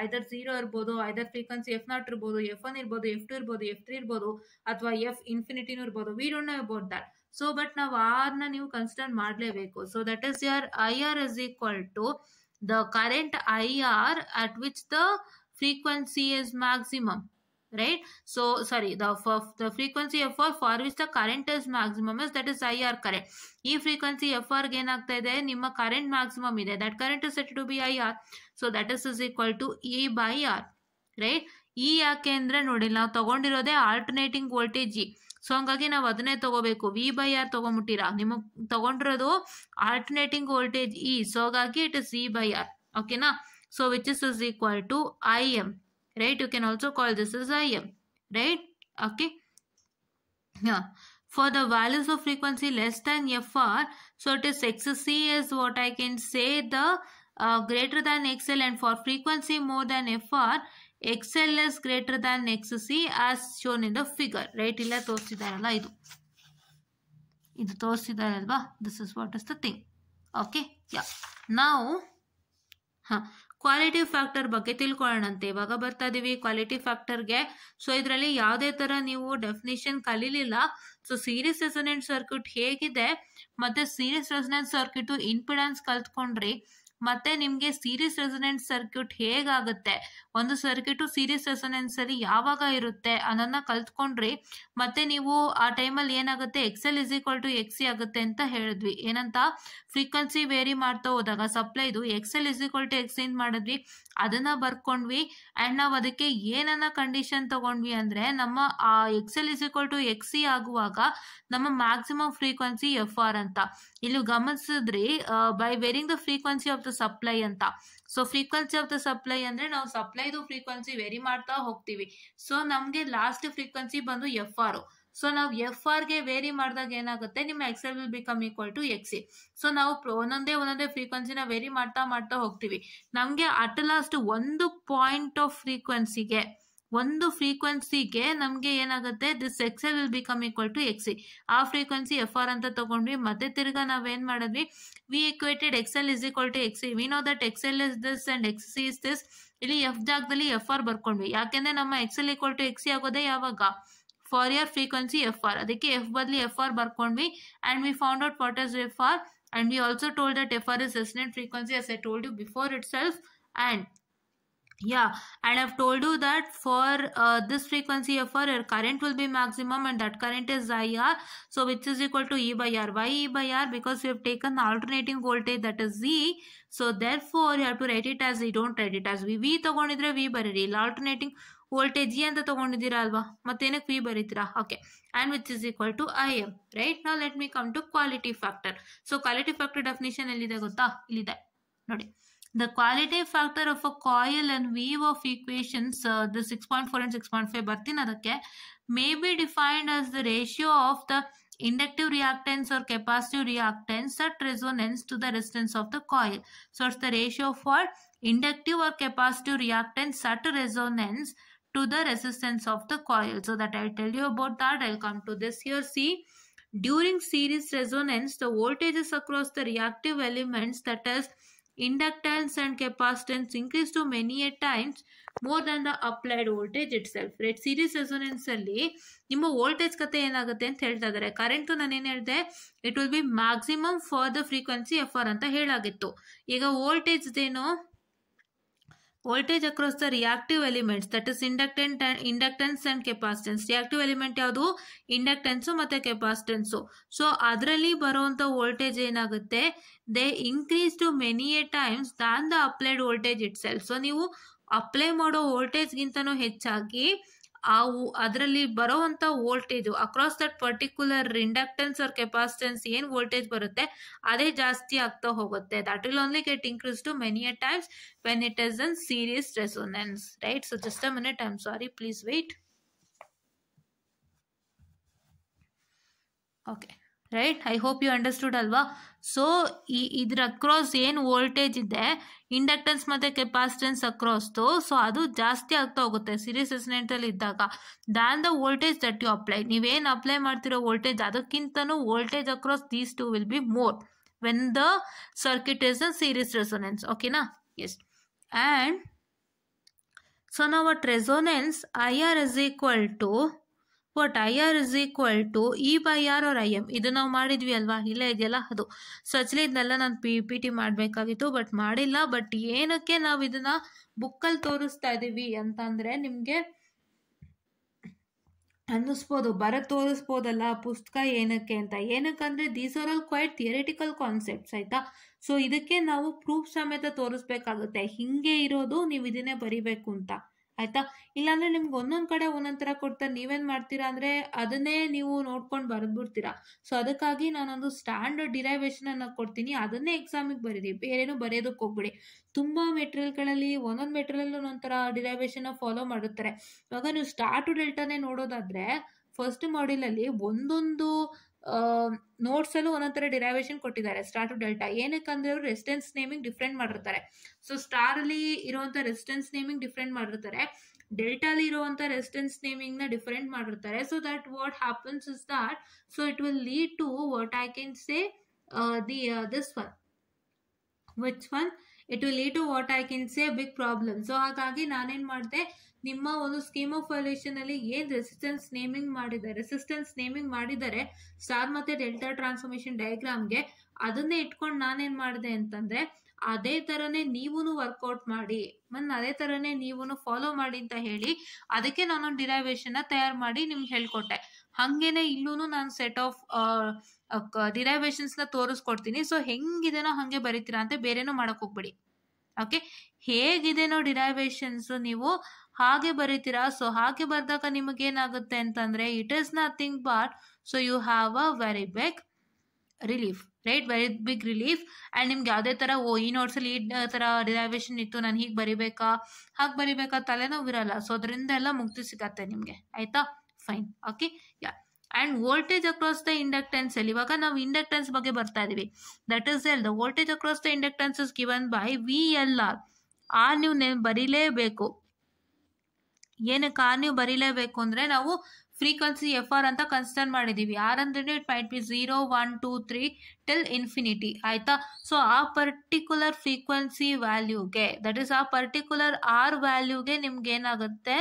ಐದರ್ ಜೀರೋ ಇರ್ಬೋದು ಐದರ್ ಫ್ರೀಕ್ವೆನ್ಸಿ ಎಫ್ ನಾಟ್ ಇರ್ಬೋದು ಎಫ್ ಒನ್ ಇರ್ಬೋದು ಎಫ್ ಟು ಇರ್ಬೋದು ಎಫ್ ತ್ರೀ ಇರ್ಬೋದು ಅಥವಾ ಎಫ್ ಇನ್ಫಿನಿಟಿನೂ ಇರ್ಬೋದು we don't know that so but ನಾವು ಆರ್ ನ ನೀವು ಕನ್ಸಿಡರ್ ಮಾಡಲೇಬೇಕು so that is your I R is equal to the current I R at which the frequency is maximum right so sorry the for the frequency fr for which the current maximum maximum is is I R current ಈ frequency F ಆರ್ಗೆ ಏನಾಗ್ತಾ ಇದೆ ನಿಮ್ಮ current maximum ಇದೆ that current set to be I R so that is is equal to E by R right E ಯಾಕೆ ಅಂದರೆ ನೋಡಿ ನಾವು ತಗೊಂಡಿರೋದೆ alternating voltage E e. So ಹಂಗಾಗಿ ನಾವು ಅದನ್ನೇ ತಗೋಬೇಕು ವಿ ಬೈ ಆರ್ ತೊಗೊಂಬಿಟ್ಟಿರಾ ನಿಮಗೆ ತಗೊಂಡಿರೋದು ಆಲ್ಟರ್ನೇಟಿಂಗ್ ವೋಲ್ಟೇಜ್ ಇ ಸೊ ಹಾಗಾಗಿ it is E by R ಓಕೆನಾ so which is is equal to I M right you can also call this as im right okay yeah for the values of frequency less than fr so it is xc is what i can say the uh, greater than xl and for frequency more than fr xl is greater than xc as shown in the figure right illa ತೋರಿಸಿದಾರಲ್ಲ ಇದು ಇದು ತೋರಿಸಿದಾರಲ್ವಾ this is what is the thing okay yeah ನಾವು quality factor ಬಗ್ಗೆ ತಿಳ್ಕೊಳ್ಳೋಣಂತೆ ಇವಾಗ ಬರ್ತಾ ಇದೀವಿ quality ಫ್ಯಾಕ್ಟರ್ಗೆ so ಇದರಲ್ಲಿ ಯಾವುದೇ ತರ ನೀವು ಡೆಫಿನೇಷನ್ ಕಲೀಲಿಲ್ಲ ಸೊ ಸೀರೀಸ್ ರೆಸೋನೆಂಟ್ ಸರ್ಕ್ಯೂಟ್ ಹೇಗಿದೆ ಮತ್ತೆ ಸೀರೀಸ್ ರೆಸೋನೆಂಟ್ ಸರ್ಕ್ಯೂಟ್ ಇನ್ಪಿಡೆನ್ಸ್ ಕಲ್ತ್ಕೊಂಡ್ರಿ ಮತ್ತೆ ನಿಮಗೆ ಸೀರೀಸ್ ರೆಸೊನೆನ್ಸ್ ಸರ್ಕ್ಯೂಟ್ ಹೇಗಾಗುತ್ತೆ ಒಂದು ಸರ್ಕ್ಯೂಟು ಸೀರೀಸ್ ರೆಸೊನೆನ್ಸ್ ಅಲ್ಲಿ ಯಾವಾಗ ಇರುತ್ತೆ ಅದನ್ನ ಕಲ್ತ್ಕೊಂಡ್ರಿ ಮತ್ತೆ ನೀವು ಆ ಟೈಮಲ್ಲಿ ಏನಾಗುತ್ತೆ X L is equal to X C ಆಗುತ್ತೆ ಅಂತ ಹೇಳಿದ್ವಿ ಏನಂತ ಫ್ರೀಕ್ವೆನ್ಸಿ ವೇರಿ ಮಾಡ್ತಾ ಹೋದಾಗ ಸಪ್ಲೈದು X L is equal to exchange ಮಾಡಿದ್ವಿ ಅದನ್ನ ಬರ್ಕೊಂಡ್ವಿ ಅಂಡ್ ನಾವು ಅದಕ್ಕೆ ಏನನ್ನ ಕಂಡೀಷನ್ ತಗೊಂಡ್ವಿ ಅಂದ್ರೆ ನಮ್ಮ ಆ X L is equal to X C ಆಗುವಾಗ ನಮ್ಮ ಮ್ಯಾಕ್ಸಿಮಮ್ ಫ್ರೀಕ್ವೆನ್ಸಿ ಎಫ್ ಆರ್ ಅಂತ ಇಲ್ಲಿ ಗಮನಿಸಿದ್ರಿ by varying the frequency of the the supply ಅಂತ so frequency of the supply ಅಂದ್ರೆ ನಾವು ಸಪ್ಲೈದು ಫ್ರೀಕ್ವೆನ್ಸಿ ವೆರಿ ಮಾಡ್ತಾ ಹೋಗ್ತೀವಿ ಸೊ ನಮಗೆ ಲಾಸ್ಟ್ ಫ್ರೀಕ್ವೆನ್ಸಿ ಬಂದು ಎಫ್ ಆರ್ ಸೊ ನಾವು ಎಫ್ ಗೆ ವೇರಿ ಮಾಡಿದಾಗ ಏನಾಗುತ್ತೆ ನಿಮ್ಮ X L will become equal to X C so ನಾವು ಒಂದೊಂದೇ ಒಂದೊಂದೇ ಫ್ರೀಕ್ವೆನ್ಸಿನ ವೇರಿ ಮಾಡ್ತಾ ಮಾಡ್ತಾ ಹೋಗ್ತೀವಿ ನಮಗೆ ಅಟ್ ಲಾಸ್ಟ್ ಒಂದು ಪಾಯಿಂಟ್ ಆಫ್ ಫ್ರೀಕ್ವೆನ್ಸಿಗೆ ಒಂದು ಫ್ರೀಕ್ವೆನ್ಸಿಗೆ ನಮಗೆ ಏನಾಗುತ್ತೆ this X L will become equal to X C ಆ ಫ್ರೀಕ್ವೆನ್ಸಿ ಎಫ್ ಆರ್ ಅಂತ ತೊಗೊಂಡ್ವಿ ಮತ್ತೆ ತಿರ್ಗಾ ನಾವೇನು ಮಾಡಿದ್ವಿ we equated X L is equal to X C we know that X L is this and X C is this ಇಲ್ಲಿ F ಜಾಗದಲ್ಲಿ F R ಬರ್ಕೊಂಡ್ವಿ ಯಾಕೆಂದರೆ ನಮ್ಮ X L equal to X C ಆಗೋದೇ ಯಾವಾಗ for your frequency F R ಅದಕ್ಕೆ F ಬದಲಿ F R ಬರ್ಕೊಂಡ್ವಿ and we found out what is F R and we also told that F R is resonant frequency as I told you before itself and yeah and i've told you that for uh, this frequency for your current will be maximum and that current is ir so which is equal to e by r why e by r because we have taken alternating voltage that is z so therefore you have to write it as you don't write it as v v ತಗೊಂಡಿದ್ರೆ v ಬರೀರಿ alternating voltage e ಅಂತ ತಗೊಂಡಿದ್ದೀರಾ ಅಲ್ವಾ ಮತ್ತೇನಕ್ಕೆ v ಬರೀತೀರಾ Okay, and which is equal to i m right now let me come to quality factor so quality factor definition ಎಲ್ಲಿದೆ ಗೊತ್ತಾ ಇಲ್ಲಿದೆ ನೋಡಿ the quality factor of a coil and wave of equations, uh, the six point four and six point five, and six point five ಬರ್ತೀನಿ ಅದಕ್ಕೆ may the defined inductive reactance or capacitive reactance at resonance to the resistance of the coil. So it's the ratio for inductive or capacitive reactance at resonance to the resistance of the coil. So that I'll tell you about that. I'll come to this here. See, during series resonance, the voltages across the reactive elements that is inductance and capacitance increase to many a times more than the applied voltage itself ರೆಡ್ series ರೆಸೊನೆನ್ಸಲ್ಲಿ ನಿಮ್ಮ voltage ಕತೆ ಏನಾಗುತ್ತೆ ಅಂತ ಹೇಳ್ತಾ ಇದ್ದಾರೆ current ನಾನೇನು ಹೇಳಿದೆ it will be maximum for the frequency F R ಅಂತ ಹೇಳಾಗಿತ್ತು ಈಗ ಏನು voltage across the reactive elements that is inductance inductance and capacitance reactive element ಯಾವುದು ಇಂಡಕ್ಟೆನ್ಸು ಮತ್ತು ಕೆಪಾಸಿಟೆನ್ಸು ಸೊ ಅದರಲ್ಲಿ ಬರುವಂಥ ವೋಲ್ಟೇಜ್ ಏನಾಗುತ್ತೆ they increase to many a times than the applied voltage itself so ನೀವು ಅಪ್ಲೈ ಮಾಡೋ ವೋಲ್ಟೇಜ್ಗಿಂತನೂ ಹೆಚ್ಚಾಗಿ ಆ ಅದರಲ್ಲಿ ಬರೋವಂಥ voltage across that particular inductance or capacitance ಏನು ವೋಲ್ಟೇಜ್ ಬರುತ್ತೆ ಅದೇ ಜಾಸ್ತಿ ಆಗ್ತಾ ಹೋಗುತ್ತೆ that will only get increase to many a times when it is in series resonance right so just a minute I am sorry please wait okay right I hope you understood ಅಲ್ವಾ so ಈ ಇದ್ರ across ಏನು voltage ಇದೆ inductance ಮತ್ತು capacitance ಅಕ್ರಾಸ್ದು so ಅದು ಜಾಸ್ತಿ ಆಗ್ತಾ ಹೋಗುತ್ತೆ ಸಿರೀಸ್ ಎಸ್ನೆಂಟಲ್ಲಿ ಇದ್ದಾಗ than the voltage that you apply ನೀವೇನು ಅಪ್ಲೈ ಮಾಡ್ತಿರೋ ವೋಲ್ಟೇಜ್ ಅದಕ್ಕಿಂತನೂ voltage across these two will be more when the circuit is a series resonance ಓಕೆನಾ ಎಸ್ ಆ್ಯಂಡ್ ಸೊ ನಾವು at resonance I R is equal to what I R is equal to E by R R I M ಇದು ನಾವು ಮಾಡಿದ್ವಿ ಅಲ್ವಾ ಇಲ್ಲೇ ಇದೆಯಲ್ಲ ಅದು so actually ಇದನ್ನೆಲ್ಲ ನಾನು ಪಿ ಪಿ ಟಿ ಮಾಡಬೇಕಾಗಿತ್ತು ಬಟ್ ಮಾಡಿಲ್ಲ ಬಟ್ ಏನಕ್ಕೆ ನಾವು ಇದನ್ನು ಬುಕ್ಕಲ್ಲಿ ತೋರಿಸ್ತಾ ಇದ್ದೀವಿ ಅಂತಂದರೆ ನಿಮಗೆ ಅನ್ನಿಸ್ಬೋದು ಬರ ತೋರಿಸ್ಬೋದಲ್ಲ ಪುಸ್ತಕ ಏನಕ್ಕೆ ಅಂತ ಏನಕ್ಕಂದರೆ these are all quite theoretical concepts ಆಯಿತಾ ಸೊ ಇದಕ್ಕೆ ನಾವು ಪ್ರೂಫ್ ಸಮೇತ ತೋರಿಸ್ಬೇಕಾಗುತ್ತೆ ಹಿಂಗೆ ಇರೋದು ನೀವು ಇದನ್ನೇ ಬರಿಬೇಕು ಅಂತ ಆಯ್ತಾ ಇಲ್ಲಾಂದ್ರೆ ನಿಮ್ಗೆ ಒಂದೊಂದು ಕಡೆ ಒಂದೊಂದು ಥರ ಕೊಡ್ತಾರೆ ನೀವೇನು ಮಾಡ್ತೀರಾ ಅಂದರೆ ಅದನ್ನೇ ನೀವು ನೋಡ್ಕೊಂಡು ಬರೆದ್ಬಿಡ್ತೀರಾ ಸೊ ಅದಕ್ಕಾಗಿ ನಾನೊಂದು ಸ್ಟ್ಯಾಂಡರ್ಡ್ ಡಿರೈವೇಷನನ್ನು ಕೊಡ್ತೀನಿ ಅದನ್ನೇ ಎಕ್ಸಾಮಿಗೆ ಬರೀರಿ ಬೇರೇನು ಬರೆಯೋದಕ್ಕೆ ಹೋಗ್ಬಿಡಿ ತುಂಬ ಮೆಟೀರಿಯಲ್ಗಳಲ್ಲಿ ಒಂದೊಂದು ಮೆಟೀರಿಯಲ್ ಥರ ಡಿರೈವೇಷನ್ನ ಫಾಲೋ ಮಾಡುತ್ತಾರೆ ಇವಾಗ ನೀವು ಸ್ಟಾರ್ಟ್ ಟು ಡೆಲ್ಟಾನೇ ನೋಡೋದಾದರೆ ಫಸ್ಟ್ ಮಾಡ್ಯೂಲಲ್ಲಿ ಒಂದೊಂದು ಅಲ್ಲೂ ಒಂದೊಂದರ ಡಿರೈವೇಷನ್ ಕೊಟ್ಟಿದ್ದಾರೆ ಸ್ಟಾರ್ ಟು ಡೆಲ್ಟಾ ಅಂದ್ರೆ ಅವರು ರೆಸಿಡೆನ್ಸ್ ನೇಮಿಂಗ್ ಡಿಫ್ರೆಂಟ್ ಮಾಡಿರ್ತಾರೆ ಸೊ ಅಲ್ಲಿ ಇರುವಂತಹ ರೆಸಿಡೆನ್ಸ್ ನೇಮಿಂಗ್ ಡಿಫ್ರೆಂಟ್ ಮಾಡಿರ್ತಾರೆ ಡೆಲ್ಟಾ ಡೆಲ್ಟಾಲಿ ಇರುವಂಥ ರೆಸಿಡೆನ್ಸ್ ನೇಮಿಂಗ್ನ ಡಿಫರೆಂಟ್ ಮಾಡಿರ್ತಾರೆ so that what happens is that so it will lead to what I can say the this one which one it will lead to what I can say big problem so ಹಾಗಾಗಿ ನಾನೇನ್ ಮಾಡಿದೆ ನಿಮ್ಮ ಒಂದು scheme of ವೈಲೇಷನ್ ಅಲ್ಲಿ ಏನ್ resistance naming ಮಾಡಿದ್ದಾರೆ resistance naming ಮಾಡಿದ್ದಾರೆ ಸ್ಟಾರ್ ಮತ್ತೆ ಡೆಲ್ಟಾ ಟ್ರಾನ್ಸ್ಫಾರ್ಮೇಶನ್ ಡಯಾಗ್ರಾಮ್ಗೆ ಅದನ್ನೇ ಇಟ್ಕೊಂಡು ನಾನೇನ್ ಮಾಡಿದೆ ಅಂತಂದ್ರೆ ಅದೇ ತರನೇ ನೀವೂ ವರ್ಕೌಟ್ ಮಾಡಿ ಮನ್ ಅದೇ ತರನೇ ನೀವು ಫಾಲೋ ಮಾಡಿ ಅಂತ ಹೇಳಿ ಅದಕ್ಕೆ ನಾನೊಂದು ಡಿರೈವೇಶನ್ ತಯಾರು ಮಾಡಿ ನಿಮ್ಗೆ ಹೇಳ್ಕೊಟ್ಟೆ ಹಂಗೇನೆ ಇಲ್ಲೂ ನಾನು ಸೆಟ್ ಆಫ್ ನ ತೋರಿಸ್ಕೊಡ್ತೀನಿ ಸೊ ಹೆಂಗಿದೆನೋ ಹಂಗೆ ಬರೀತೀರಾ ಅಂತ ಬೇರೆನೂ ಮಾಡಕ್ ಹೋಗ್ಬೇಡಿ ಓಕೆ ಹೇಗಿದೆನೋ ಡಿರೈವೇಶನ್ಸ್ ನೀವು ಹಾಗೆ ಬರೀತೀರಾ ಸೊ ಹಾಗೆ ಬರೆದಾಗ ನಿಮಗೇನಾಗುತ್ತೆ ಅಂತಂದರೆ it is nothing but so you have a very big relief right very big relief and ನಿಮ್ಗೆ ಯಾವುದೇ ಥರ ಓ ಈ ನೋಟ್ಸಲ್ಲಿ ಈ ಥರ ರಿಸರ್ವೇಷನ್ ಇತ್ತು ನಾನು ಹೀಗೆ ಬರಿಬೇಕಾ ಹಾಗೆ ಬರಿಬೇಕಾ ತಲೆನೋವು ಇರಲ್ಲ ಸೊ ಅದರಿಂದ ಎಲ್ಲ ಮುಕ್ತಿ ಸಿಗತ್ತೆ ನಿಮಗೆ ಆಯಿತಾ fine okay yeah and voltage across the inductance ಅಲ್ಲಿ ಇವಾಗ ನಾವು ಇಂಡಕ್ಟೆನ್ಸ್ ಬಗ್ಗೆ ಬರ್ತಾ ಇದೀವಿ that is L the voltage across the inductance is given by V L R R ನೀವು ನೆನ್ ಬರೀಲೇಬೇಕು ಏನಕ್ಕೆ ಕಾರ್ ನೀವು ಬರೀಲೇಬೇಕು ಅಂದರೆ ನಾವು ಫ್ರೀಕ್ವೆನ್ಸಿ ಎಫ್ ಆರ್ ಅಂತ ಕನ್ಸಿಡರ್ ಮಾಡಿದ್ದೀವಿ ಆರ್ ಅಂದ್ರೆ it might be zero one two three till infinity ಆಯಿತಾ ಸೊ ಆ ಪರ್ಟಿಕ್ಯುಲರ್ ಫ್ರೀಕ್ವೆನ್ಸಿ ವ್ಯಾಲ್ಯೂಗೆ that is a particular R ವ್ಯಾಲ್ಯೂಗೆ ನಿಮ್ಗೆ ಏನಾಗುತ್ತೆ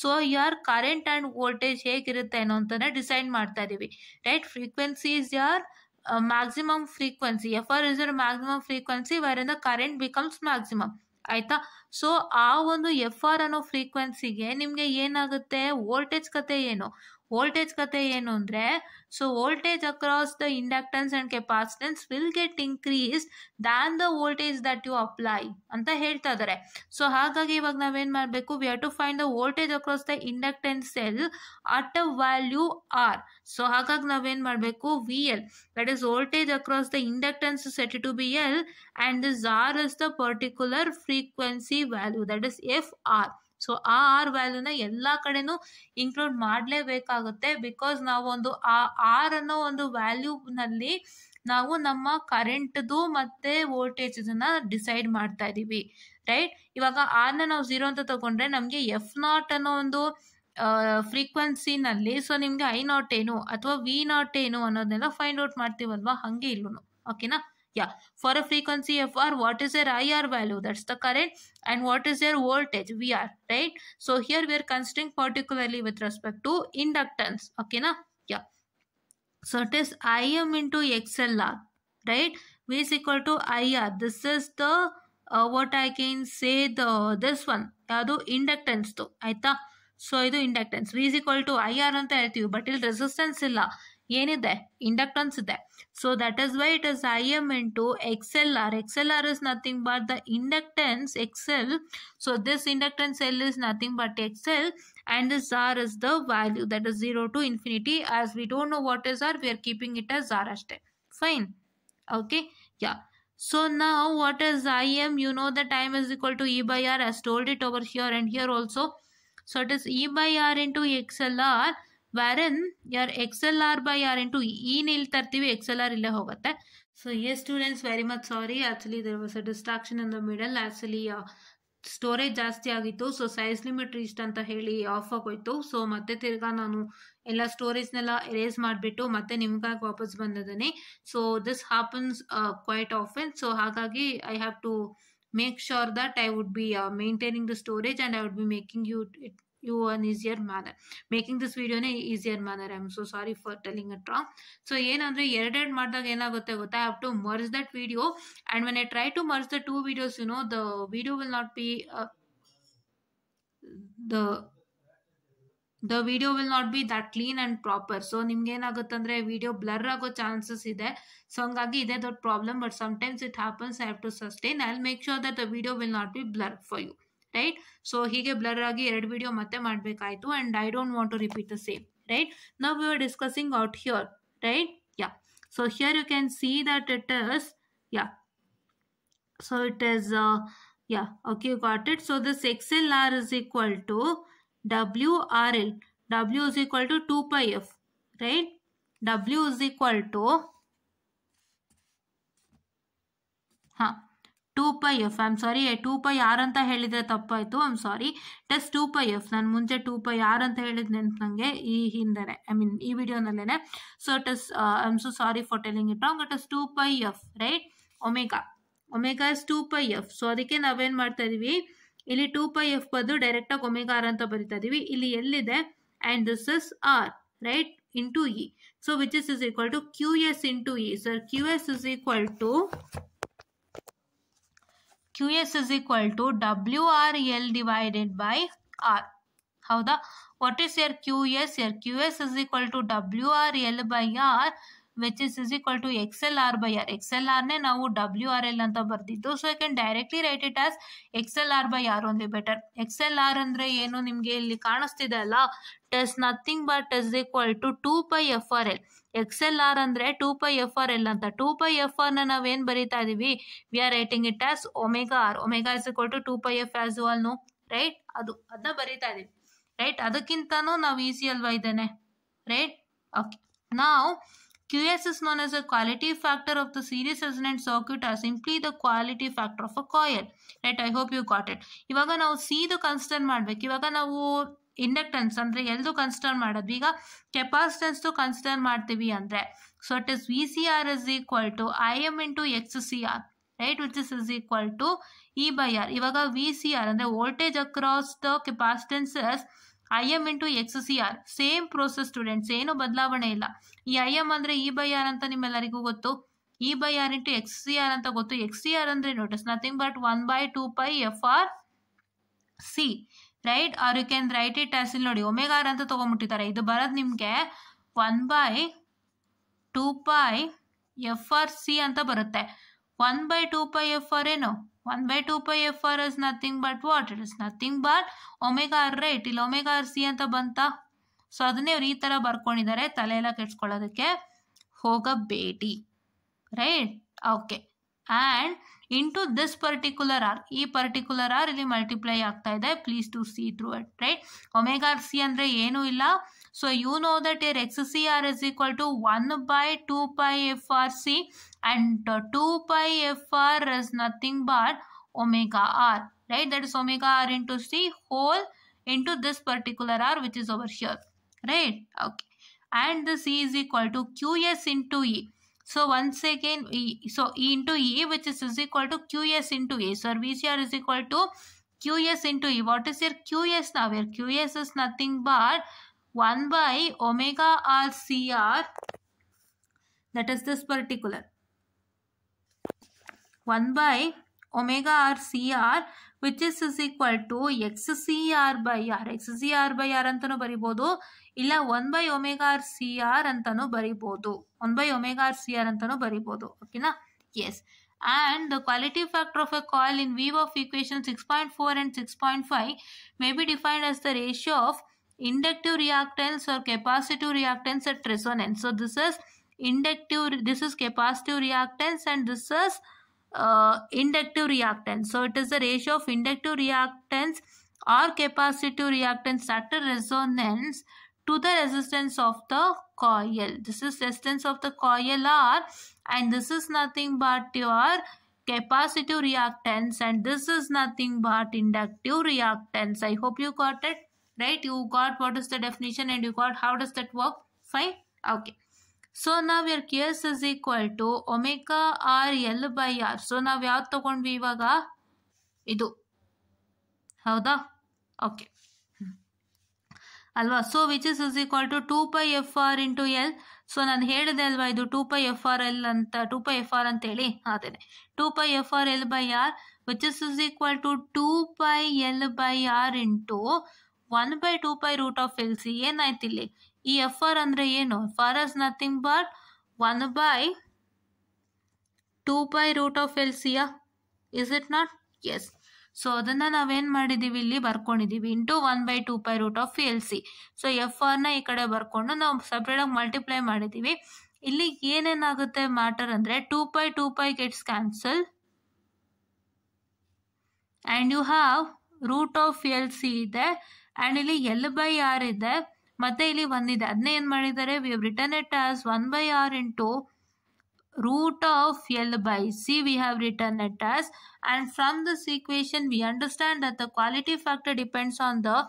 ಸೊ ಯಾರ್ ಕರೆಂಟ್ ಆ್ಯಂಡ್ ವೋಲ್ಟೇಜ್ ಹೇಗಿರುತ್ತೆ ಅನ್ನೋ ಅಂತಲೇ ಡಿಸೈಡ್ ಮಾಡ್ತಾ ಇದ್ದೀವಿ right frequency is your maximum frequency F R is maximum frequency where in current becomes maximum ಆಯ್ತಾ ಸೊ ಆ ಒಂದು ಎಫ್ ಆರ್ ಅನ್ನೋ ಫ್ರೀಕ್ವೆನ್ಸಿಗೆ ನಿಮಗೆ ಏನಾಗುತ್ತೆ ವೋಲ್ಟೇಜ್ ಕತೆ ಏನು ವೋಲ್ಟೇಜ್ ಕತೆ ಏನು ಅಂದರೆ so voltage across the inductance and capacitance will get increase than the voltage that you apply ಅಂತ ಹೇಳ್ತಾ ಇದ್ದಾರೆ ಸೊ ಹಾಗಾಗಿ ಇವಾಗ ನಾವೇನು ಮಾಡಬೇಕು we have to find the voltage across the inductance set at a value R so ಹಾಗಾಗಿ ನಾವೇನು ಮಾಡಬೇಕು V L that is voltage across the inductance set to be L and this R is the particular frequency value that is F R so ಆ R ವ್ಯಾಲ್ಯೂನ ಎಲ್ಲ ಕಡೆನೂ include ಮಾಡಲೇಬೇಕಾಗುತ್ತೆ because ನಾವು ಒಂದು ಆ ಆರ್ ಅನ್ನೋ ಒಂದು ವ್ಯಾಲ್ಯೂನಲ್ಲಿ ನಾವು ನಮ್ಮ ಕರೆಂಟ್ದು ಮತ್ತು ವೋಲ್ಟೇಜ್ನ ಡಿಸೈಡ್ ಮಾಡ್ತಾ ಇದೀವಿ ರೈಟ್ ಇವಾಗ ಆರ್ನ ನಾವು ಜೀರೋ ಅಂತ ತಗೊಂಡ್ರೆ ನಮಗೆ ಎಫ್ ನಾಟ್ ಅನ್ನೋ ಒಂದು ಫ್ರೀಕ್ವೆನ್ಸಿನಲ್ಲಿ ಸೊ ನಿಮಗೆ ಐ ನಾಟ್ ಏನು ಅಥವಾ ವಿ ನಾಟ್ ಏನು ಅನ್ನೋದನ್ನೆಲ್ಲ ಫೈಂಡ್ ಔಟ್ ಮಾಡ್ತೀವಲ್ವಾ ಹಾಗೆ ಇಲ್ಲೂ ಓಕೆನಾ yeah for a frequency fr what is their ir value that's the current and what is their voltage vr right so here we are considering particularly with respect to inductance okay na yeah so it is im into xlr right v is equal to ir this is the uh, what i can say the this one ಯಾವುದು ಇಂಡಕ್ಟೆನ್ಸ್ದು I so ಇದು inductance inductance v is equal to ir ಅಂತ ಹೇಳ್ತೀವಿ but ಇಲ್ಲಿ resistance ಇಲ್ಲ ಏನಿದೆ inductance inductance so so that is why it is I M into M into X L R X L R is nothing but the inductance X L so this inductance L and this r is the value that is 0 to infinity as we don't know what is r we are keeping it as r hashtag fine okay yeah so now what is im you know the time is equal to e by r as told it over here and here also so it is e by r into xlr ವ್ಯಾರನ್ your X L R by R into ಇನ್ ಇಲ್ಲಿ ತರ್ತೀವಿ X L R ಇಲ್ಲೇ ಹೋಗುತ್ತೆ so ಎಸ್ students very much sorry actually there was a distraction in the middle actually storage ಜಾಸ್ತಿ ಆಗಿತ್ತು so size limit ಇಷ್ಟ ಅಂತ ಹೇಳಿ ಆಫ್ ಆಗೋಯ್ತು ಸೊ ಮತ್ತೆ ತಿರ್ಗಾ ನಾನು ಎಲ್ಲ ಸ್ಟೋರೇಜ್ನೆಲ್ಲ ಎರೇಸ್ ಮಾಡಿಬಿಟ್ಟು ಮತ್ತೆ ನಿಮ್ಗಾಗಿ ವಾಪಸ್ ಬಂದಿದ್ದೀನಿ so this happens quite often so ಹಾಗಾಗಿ I have to make sure that I would be maintaining the storage and I would be making you it you an easier manner making this video in a easier manner i'm so sorry for telling it wrong so yenandre edit madidaga enagutte gotha i have to merge that video and when i try to merge the two videos you know the video will not be the the video will not be that clean and proper so nimge enagutte andre video blur aago chances ide so hangagi ide the problem but sometimes it happens i have to sustain i'll make sure that the video will not be blur for you right so ಹೀಗೆ blur ಆಗಿ ಎರಡು video ಮತ್ತೆ And I don't want to repeat the same. right now we are discussing out here right yeah so here you can see that it is yeah so it is uh, yeah okay got it so this xlr is equal to wrl w is equal to 2 pi f right w is equal to huh two pi F I am sorry two pi R ಅಂತ ಹೇಳಿದರೆ ತಪ್ಪಾಯಿತು I'm sorry test two pi F ನಾನು ಮುಂಚೆ two pi R ಅಂತ ಹೇಳಿದ್ನೆ ಅಂತ ನನಗೆ ಈ ಹಿಂದೆ ಐ ಮೀನ್ ಈ ವಿಡಿಯೋನಲ್ಲೇ ಸೊ ಟೆಸ್ I am so sorry for telling it wrong it two pi F right omega omega is two pi F so ಅದಕ್ಕೆ ನಾವೇನು ಮಾಡ್ತಾ ಇದೀವಿ ಇಲ್ಲಿ ಟೂ ಪೈ ಎಫ್ ಬದಲು ಡೈರೆಕ್ಟಾಗಿ ಒಮೆಗಾ ಆರ್ ಅಂತ ಬರಿತಾ ಇದೀವಿ ಇಲ್ಲಿ ಎಲ್ಲಿದೆ and this is R right into E so which is is equal to Q S into E sir Q S is equal to Q S is equal to W R L divided by R ಹೌದಾ what is your Q S your Q S is equal to W R L by R which is is equal to X L R by R X L ಆರ್ನೇ ನಾವು W R L ಅಂತ ಬರ್ದಿದ್ದು so I can directly write it as X L R by R ಒಂದು better X L R ಅಂದರೆ ಏನು ನಿಮಗೆ ಇಲ್ಲಿ ಕಾಣಿಸ್ತಿದೆ ಅಲ್ಲ ಟೆಸ್ nothing but is equal to two by F R L X L R ಅಂದರೆ two pi F R L ಅಂತ ಟೂ ಪೈ ಎಫ್ ಆರ್ನ ನಾವೇನು ಬರೀತಾ ಇದೀವಿ we are writing it as omega R omega is equal to two pi F as wall no right ಅದು ಅದನ್ನ ಬರೀತಾ ಇದೀವಿ ರೈಟ್ ಅದಕ್ಕಿಂತನೂ ನಾವು ಈಸಿ ಅಲ್ವಾ ಇದೇನೆ ರೈಟ್ ಓಕೆ ನಾವು Q S is known as a quality factor of the series resonant circuit or simply the quality factor of a coil right I hope you got it ಇವಾಗ ನಾವು ಸಿದು consider ಮಾಡ್ಬೇಕು ಇವಾಗ ನಾವು inductance ಅಂದರೆ ಎಲ್ಲದು consider ಮಾಡೋದು ಈಗ ಕೆಪಾಸಿಟೆನ್ಸ್ದು ಕನ್ಸಿಡರ್ ಮಾಡ್ತೀವಿ ಅಂದರೆ so it is V C R is equal to I M into X C R right which is is equal to E by R ಇವಾಗ ವಿ ಸಿ ಆರ್ ಅಂದರೆ voltage across the capacitances I M into X C R same process students ಏನು ಬದಲಾವಣೆ ಇಲ್ಲ ಈ I M ಅಂದರೆ E e by R ಅಂತ ನಿಮ್ಮೆಲ್ಲರಿಗೂ ಗೊತ್ತು E by R into X C R ಅಂತ ಗೊತ್ತು ಎಕ್ಸ್ ಸಿ ಆರ್ ಅಂದರೆ notice nothing but one by two pi F R C right R you can write it as ನೋಡಿ omega R ಅಂತ ತೊಗೊಂಬಿಟ್ಟಿದ್ದಾರೆ ಇದು ಬರೋದು ನಿಮಗೆ one by two pi F R C ಅಂತ ಬರುತ್ತೆ one by two pi F R ಏನು one by two pi F R is nothing but what it is nothing but omega right ಇಲ್ಲಿ ಒಮೆಗಾ ಸಿ ಅಂತ ಬಂತ so ಅದನ್ನೇ ಅವ್ರು ಈ ಥರ ಬರ್ಕೊಂಡಿದ್ದಾರೆ ತಲೆ ಎಲ್ಲ ಕೆಡ್ಸ್ಕೊಳ್ಳೋದಕ್ಕೆ ಹೋಗಬೇಡಿ right okay and into this particular r e particular r ili multiply aagta ide please to see through it right omega r c andre yenu illa so you know that your x c r is equal to 1 by 2 pi f r c and uh, 2 pi f r is nothing but omega r right that is omega r into c whole into this particular r which is over here right okay and this e is equal to q s into e So once again, e, so E into E which is, is equal to QS into A. So VCR is equal to QS into E. What is your QS now? Your QS is nothing but 1 by omega R CR that is this particular 1 by omega r cr which is is equal to xcr by r xcr by r ಅಂತನೂ ಬರಿಬಹುದು ಇಲ್ಲ one by omega R C R ಅಂತಾನೂ ಬರಿಬೋದು one by omega R C R ಅಂತಾನೂ ಬರಿಬೋದು ಓಕೆನಾ and the quality factor of a coil in view of equation 6.4 and 6.5 may be defined as the ratio of inductive reactance or capacitive reactance at resonance. So this is inductive, this is capacitive reactance and this is uh, inductive reactance. So it is the ratio of inductive reactance or capacitive reactance at resonance to the resistance of the coil. This is resistance of the coil R and this is nothing but your capacitive reactance and this is nothing but inductive reactance. I hope you got it. Right? You got what is the definition and you got how does that work? Fine. Okay. So now your Ks is equal to omega R L by R. So now we have to go How the? Okay. ಅಲ್ವಾ so which is is equal to two pi F R into L so ನಾನು ಹೇಳಿದೆ ಅಲ್ವಾ ಇದು two pi F R L ಅಂತ two pi F R ಅಂತ ಹೇಳಿ ಅದೇನೆ two pi F R L by R which is is equal to two pi L by R into one by two pi root of L C ಏನಾಯ್ತು ಇಲ್ಲಿ ಈ F R ಅಂದರೆ ಏನು for R is nothing but one by two pi root of L ಸಿಯಾ is it not yes so ಅದನ್ನು ನಾವೇನು ಮಾಡಿದೀವಿ ಇಲ್ಲಿ ಬರ್ಕೊಂಡಿದ್ದೀವಿ into one by two pi root of L C so F R ನ ಈ ಕಡೆ ಬರ್ಕೊಂಡು ನಾವು ಸಪ್ರೇಟಾಗಿ ಮಲ್ಟಿಪ್ಲೈ ಮಾಡಿದ್ದೀವಿ ಇಲ್ಲಿ ಏನೇನಾಗುತ್ತೆ ಮ್ಯಾಟರ್ ಅಂದರೆ two pi two pi gets cancel and you have root of L C ಇದೆ ಆ್ಯಂಡ್ ಇಲ್ಲಿ ಎಲ್ ಬೈ ಆರ್ ಇದೆ ಮತ್ತೆ ಇಲ್ಲಿ ಒಂದಿದೆ ಅದನ್ನೇ ಏನ್ ಮಾಡಿದ್ದಾರೆ V return it as one by R into root of L by C we have written it as and from this equation we understand that the quality factor depends on the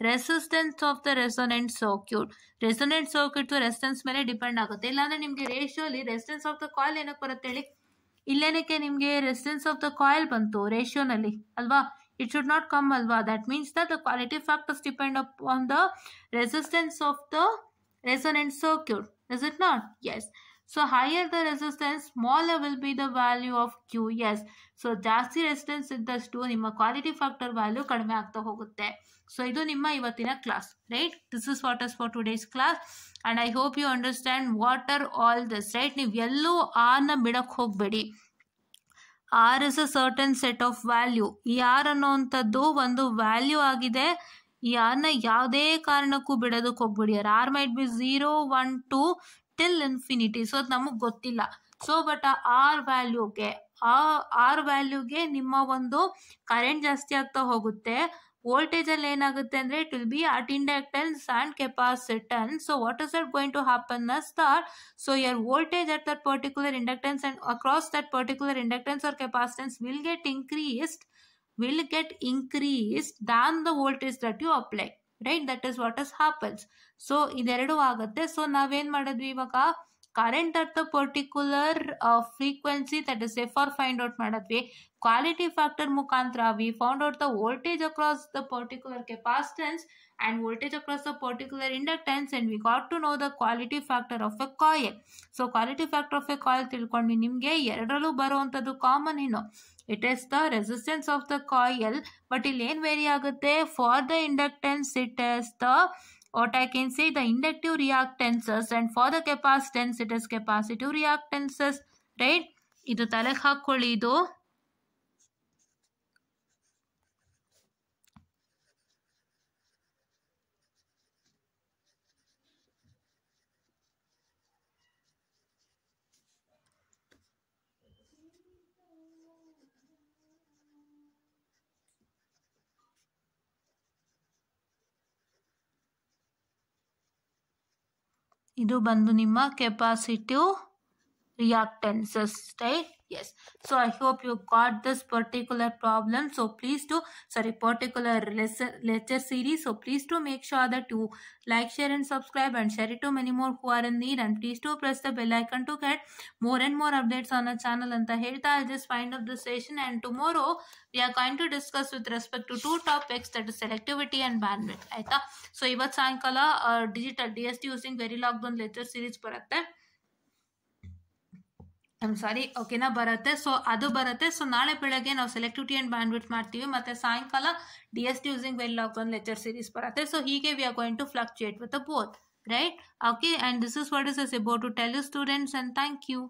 resistance of the resonant circuit. Resonant circuit to resistance ಮೇಲೆ depend ಆಗುತ್ತೆ ಇಲ್ಲಾಂದ್ರೆ ನಿಮಗೆ ರೇಷಿಯೋಲಿ resistance of the coil ಏನಕ್ಕೆ ಬರುತ್ತೆ ಹೇಳಿ ಇಲ್ಲೇನಕ್ಕೆ ನಿಮಗೆ resistance of the coil ಬಂತು ರೇಷಿಯೋನಲ್ಲಿ ಅಲ್ವಾ it should not come alwa that means that the quality factors depend upon the resistance of the resonant circuit is it not yes So higher the resistance, smaller will be the value of Q. Yes. So ಜಾಸ್ತಿ resistance ಇದ್ದಷ್ಟು ನಿಮ್ಮ quality factor value ಕಡಿಮೆ ಆಗ್ತಾ ಹೋಗುತ್ತೆ so ಇದು ನಿಮ್ಮ ಇವತ್ತಿನ class right this is what's for two days class and I hope you understand what are all this right ನೀವು ಎಲ್ಲೂ ಆರ್ನ ಬಿಡಕ್ಕೆ ಹೋಗಬೇಡಿ R is a certain set of value ಈ ಆರ್ ಅನ್ನೋವಂಥದ್ದು ಒಂದು ವ್ಯಾಲ್ಯೂ ಆಗಿದೆ ಈ ಆರ್ನ ಯಾವುದೇ ಕಾರಣಕ್ಕೂ ಬಿಡೋದಕ್ಕೆ ಹೋಗ್ಬಿಡಿ R might be zero one two till infinity so ಅದು ನಮಗೆ ಗೊತ್ತಿಲ್ಲ ಸೊ ಬಟ್ ಆರ್ ವ್ಯಾಲ್ಯೂಗೆ ಆ ಆರ್ ವ್ಯಾಲ್ಯೂಗೆ ನಿಮ್ಮ ಒಂದು ಕರೆಂಟ್ ಜಾಸ್ತಿ ಆಗ್ತಾ ಹೋಗುತ್ತೆ ವೋಲ್ಟೇಜ್ ಅಲ್ಲಿ ಏನಾಗುತ್ತೆ ಅಂದ್ರೆ it will be at inductance and capacitance so what is at going to happen ನ ಸ್ಟಾರ್ so your voltage at that particular inductance and across that particular inductance or capacitance will get increased will get increased than the voltage that you apply right that is what is happens so ಇದೆರಡು ಆಗುತ್ತೆ so ನಾವೇನ್ ಮಾಡಿದ್ವಿ ಇವಾಗ current at the particular frequency that is F R find out ಮಾಡಿದ್ವಿ quality factor ಮುಖಾಂತರ we found out the voltage across the particular capacitance and voltage across the particular inductance and we got to know the quality factor of a coil so quality factor of a coil ತಿಳ್ಕೊಂಡ್ವಿ ನಿಮಗೆ ಎರಡರಲ್ಲೂ ಬರುವಂಥದ್ದು common ಇನ್ನು it is the resistance of the coil but ಇಲ್ಲಿ ಏನು vary ಆಗುತ್ತೆ for the inductance it is the What I can say the inductive reactances and for the capacitance it is capacitive reactances right ಇದು ತಲೆಗೆ ಇದು ಬಂದು ನಿಮ್ಮ capacitive reactances right yes so i hope you got this particular problem so please do sorry particular lecture series so please do make sure that you like share and subscribe and share it to many more who are in need and please do press the bell icon to get more and more updates on our channel and the i'll just find up the session and tomorrow we are going to discuss with respect to two topics that is selectivity and bandwidth So so ಇವತ್ತು ಸಾಯಂಕಾಲ digital digital dst using very locked lockdown lecture series ಬರುತ್ತೆ I'm sorry ಓಕೆನಾ ಬರುತ್ತೆ so ಅದು ಬರುತ್ತೆ so ನಾಳೆ ಬೆಳಗ್ಗೆ ನಾವು ಸೆಲೆಕ್ಟಿವಿಟಿ ಆ್ಯಂಡ್ ಬ್ಯಾಂಡ್ವಿಟ್ ಮಾಡ್ತೀವಿ ಮತ್ತು ಸಾಯಂಕಾಲ D S T using well lock ಒಂದು ಲೆಕ್ಚರ್ ಸೀರೀಸ್ ಬರುತ್ತೆ ಸೊ ಹೀಗೆ we are going to fluctuate with both right okay and this is what is a about to tell you students and thank you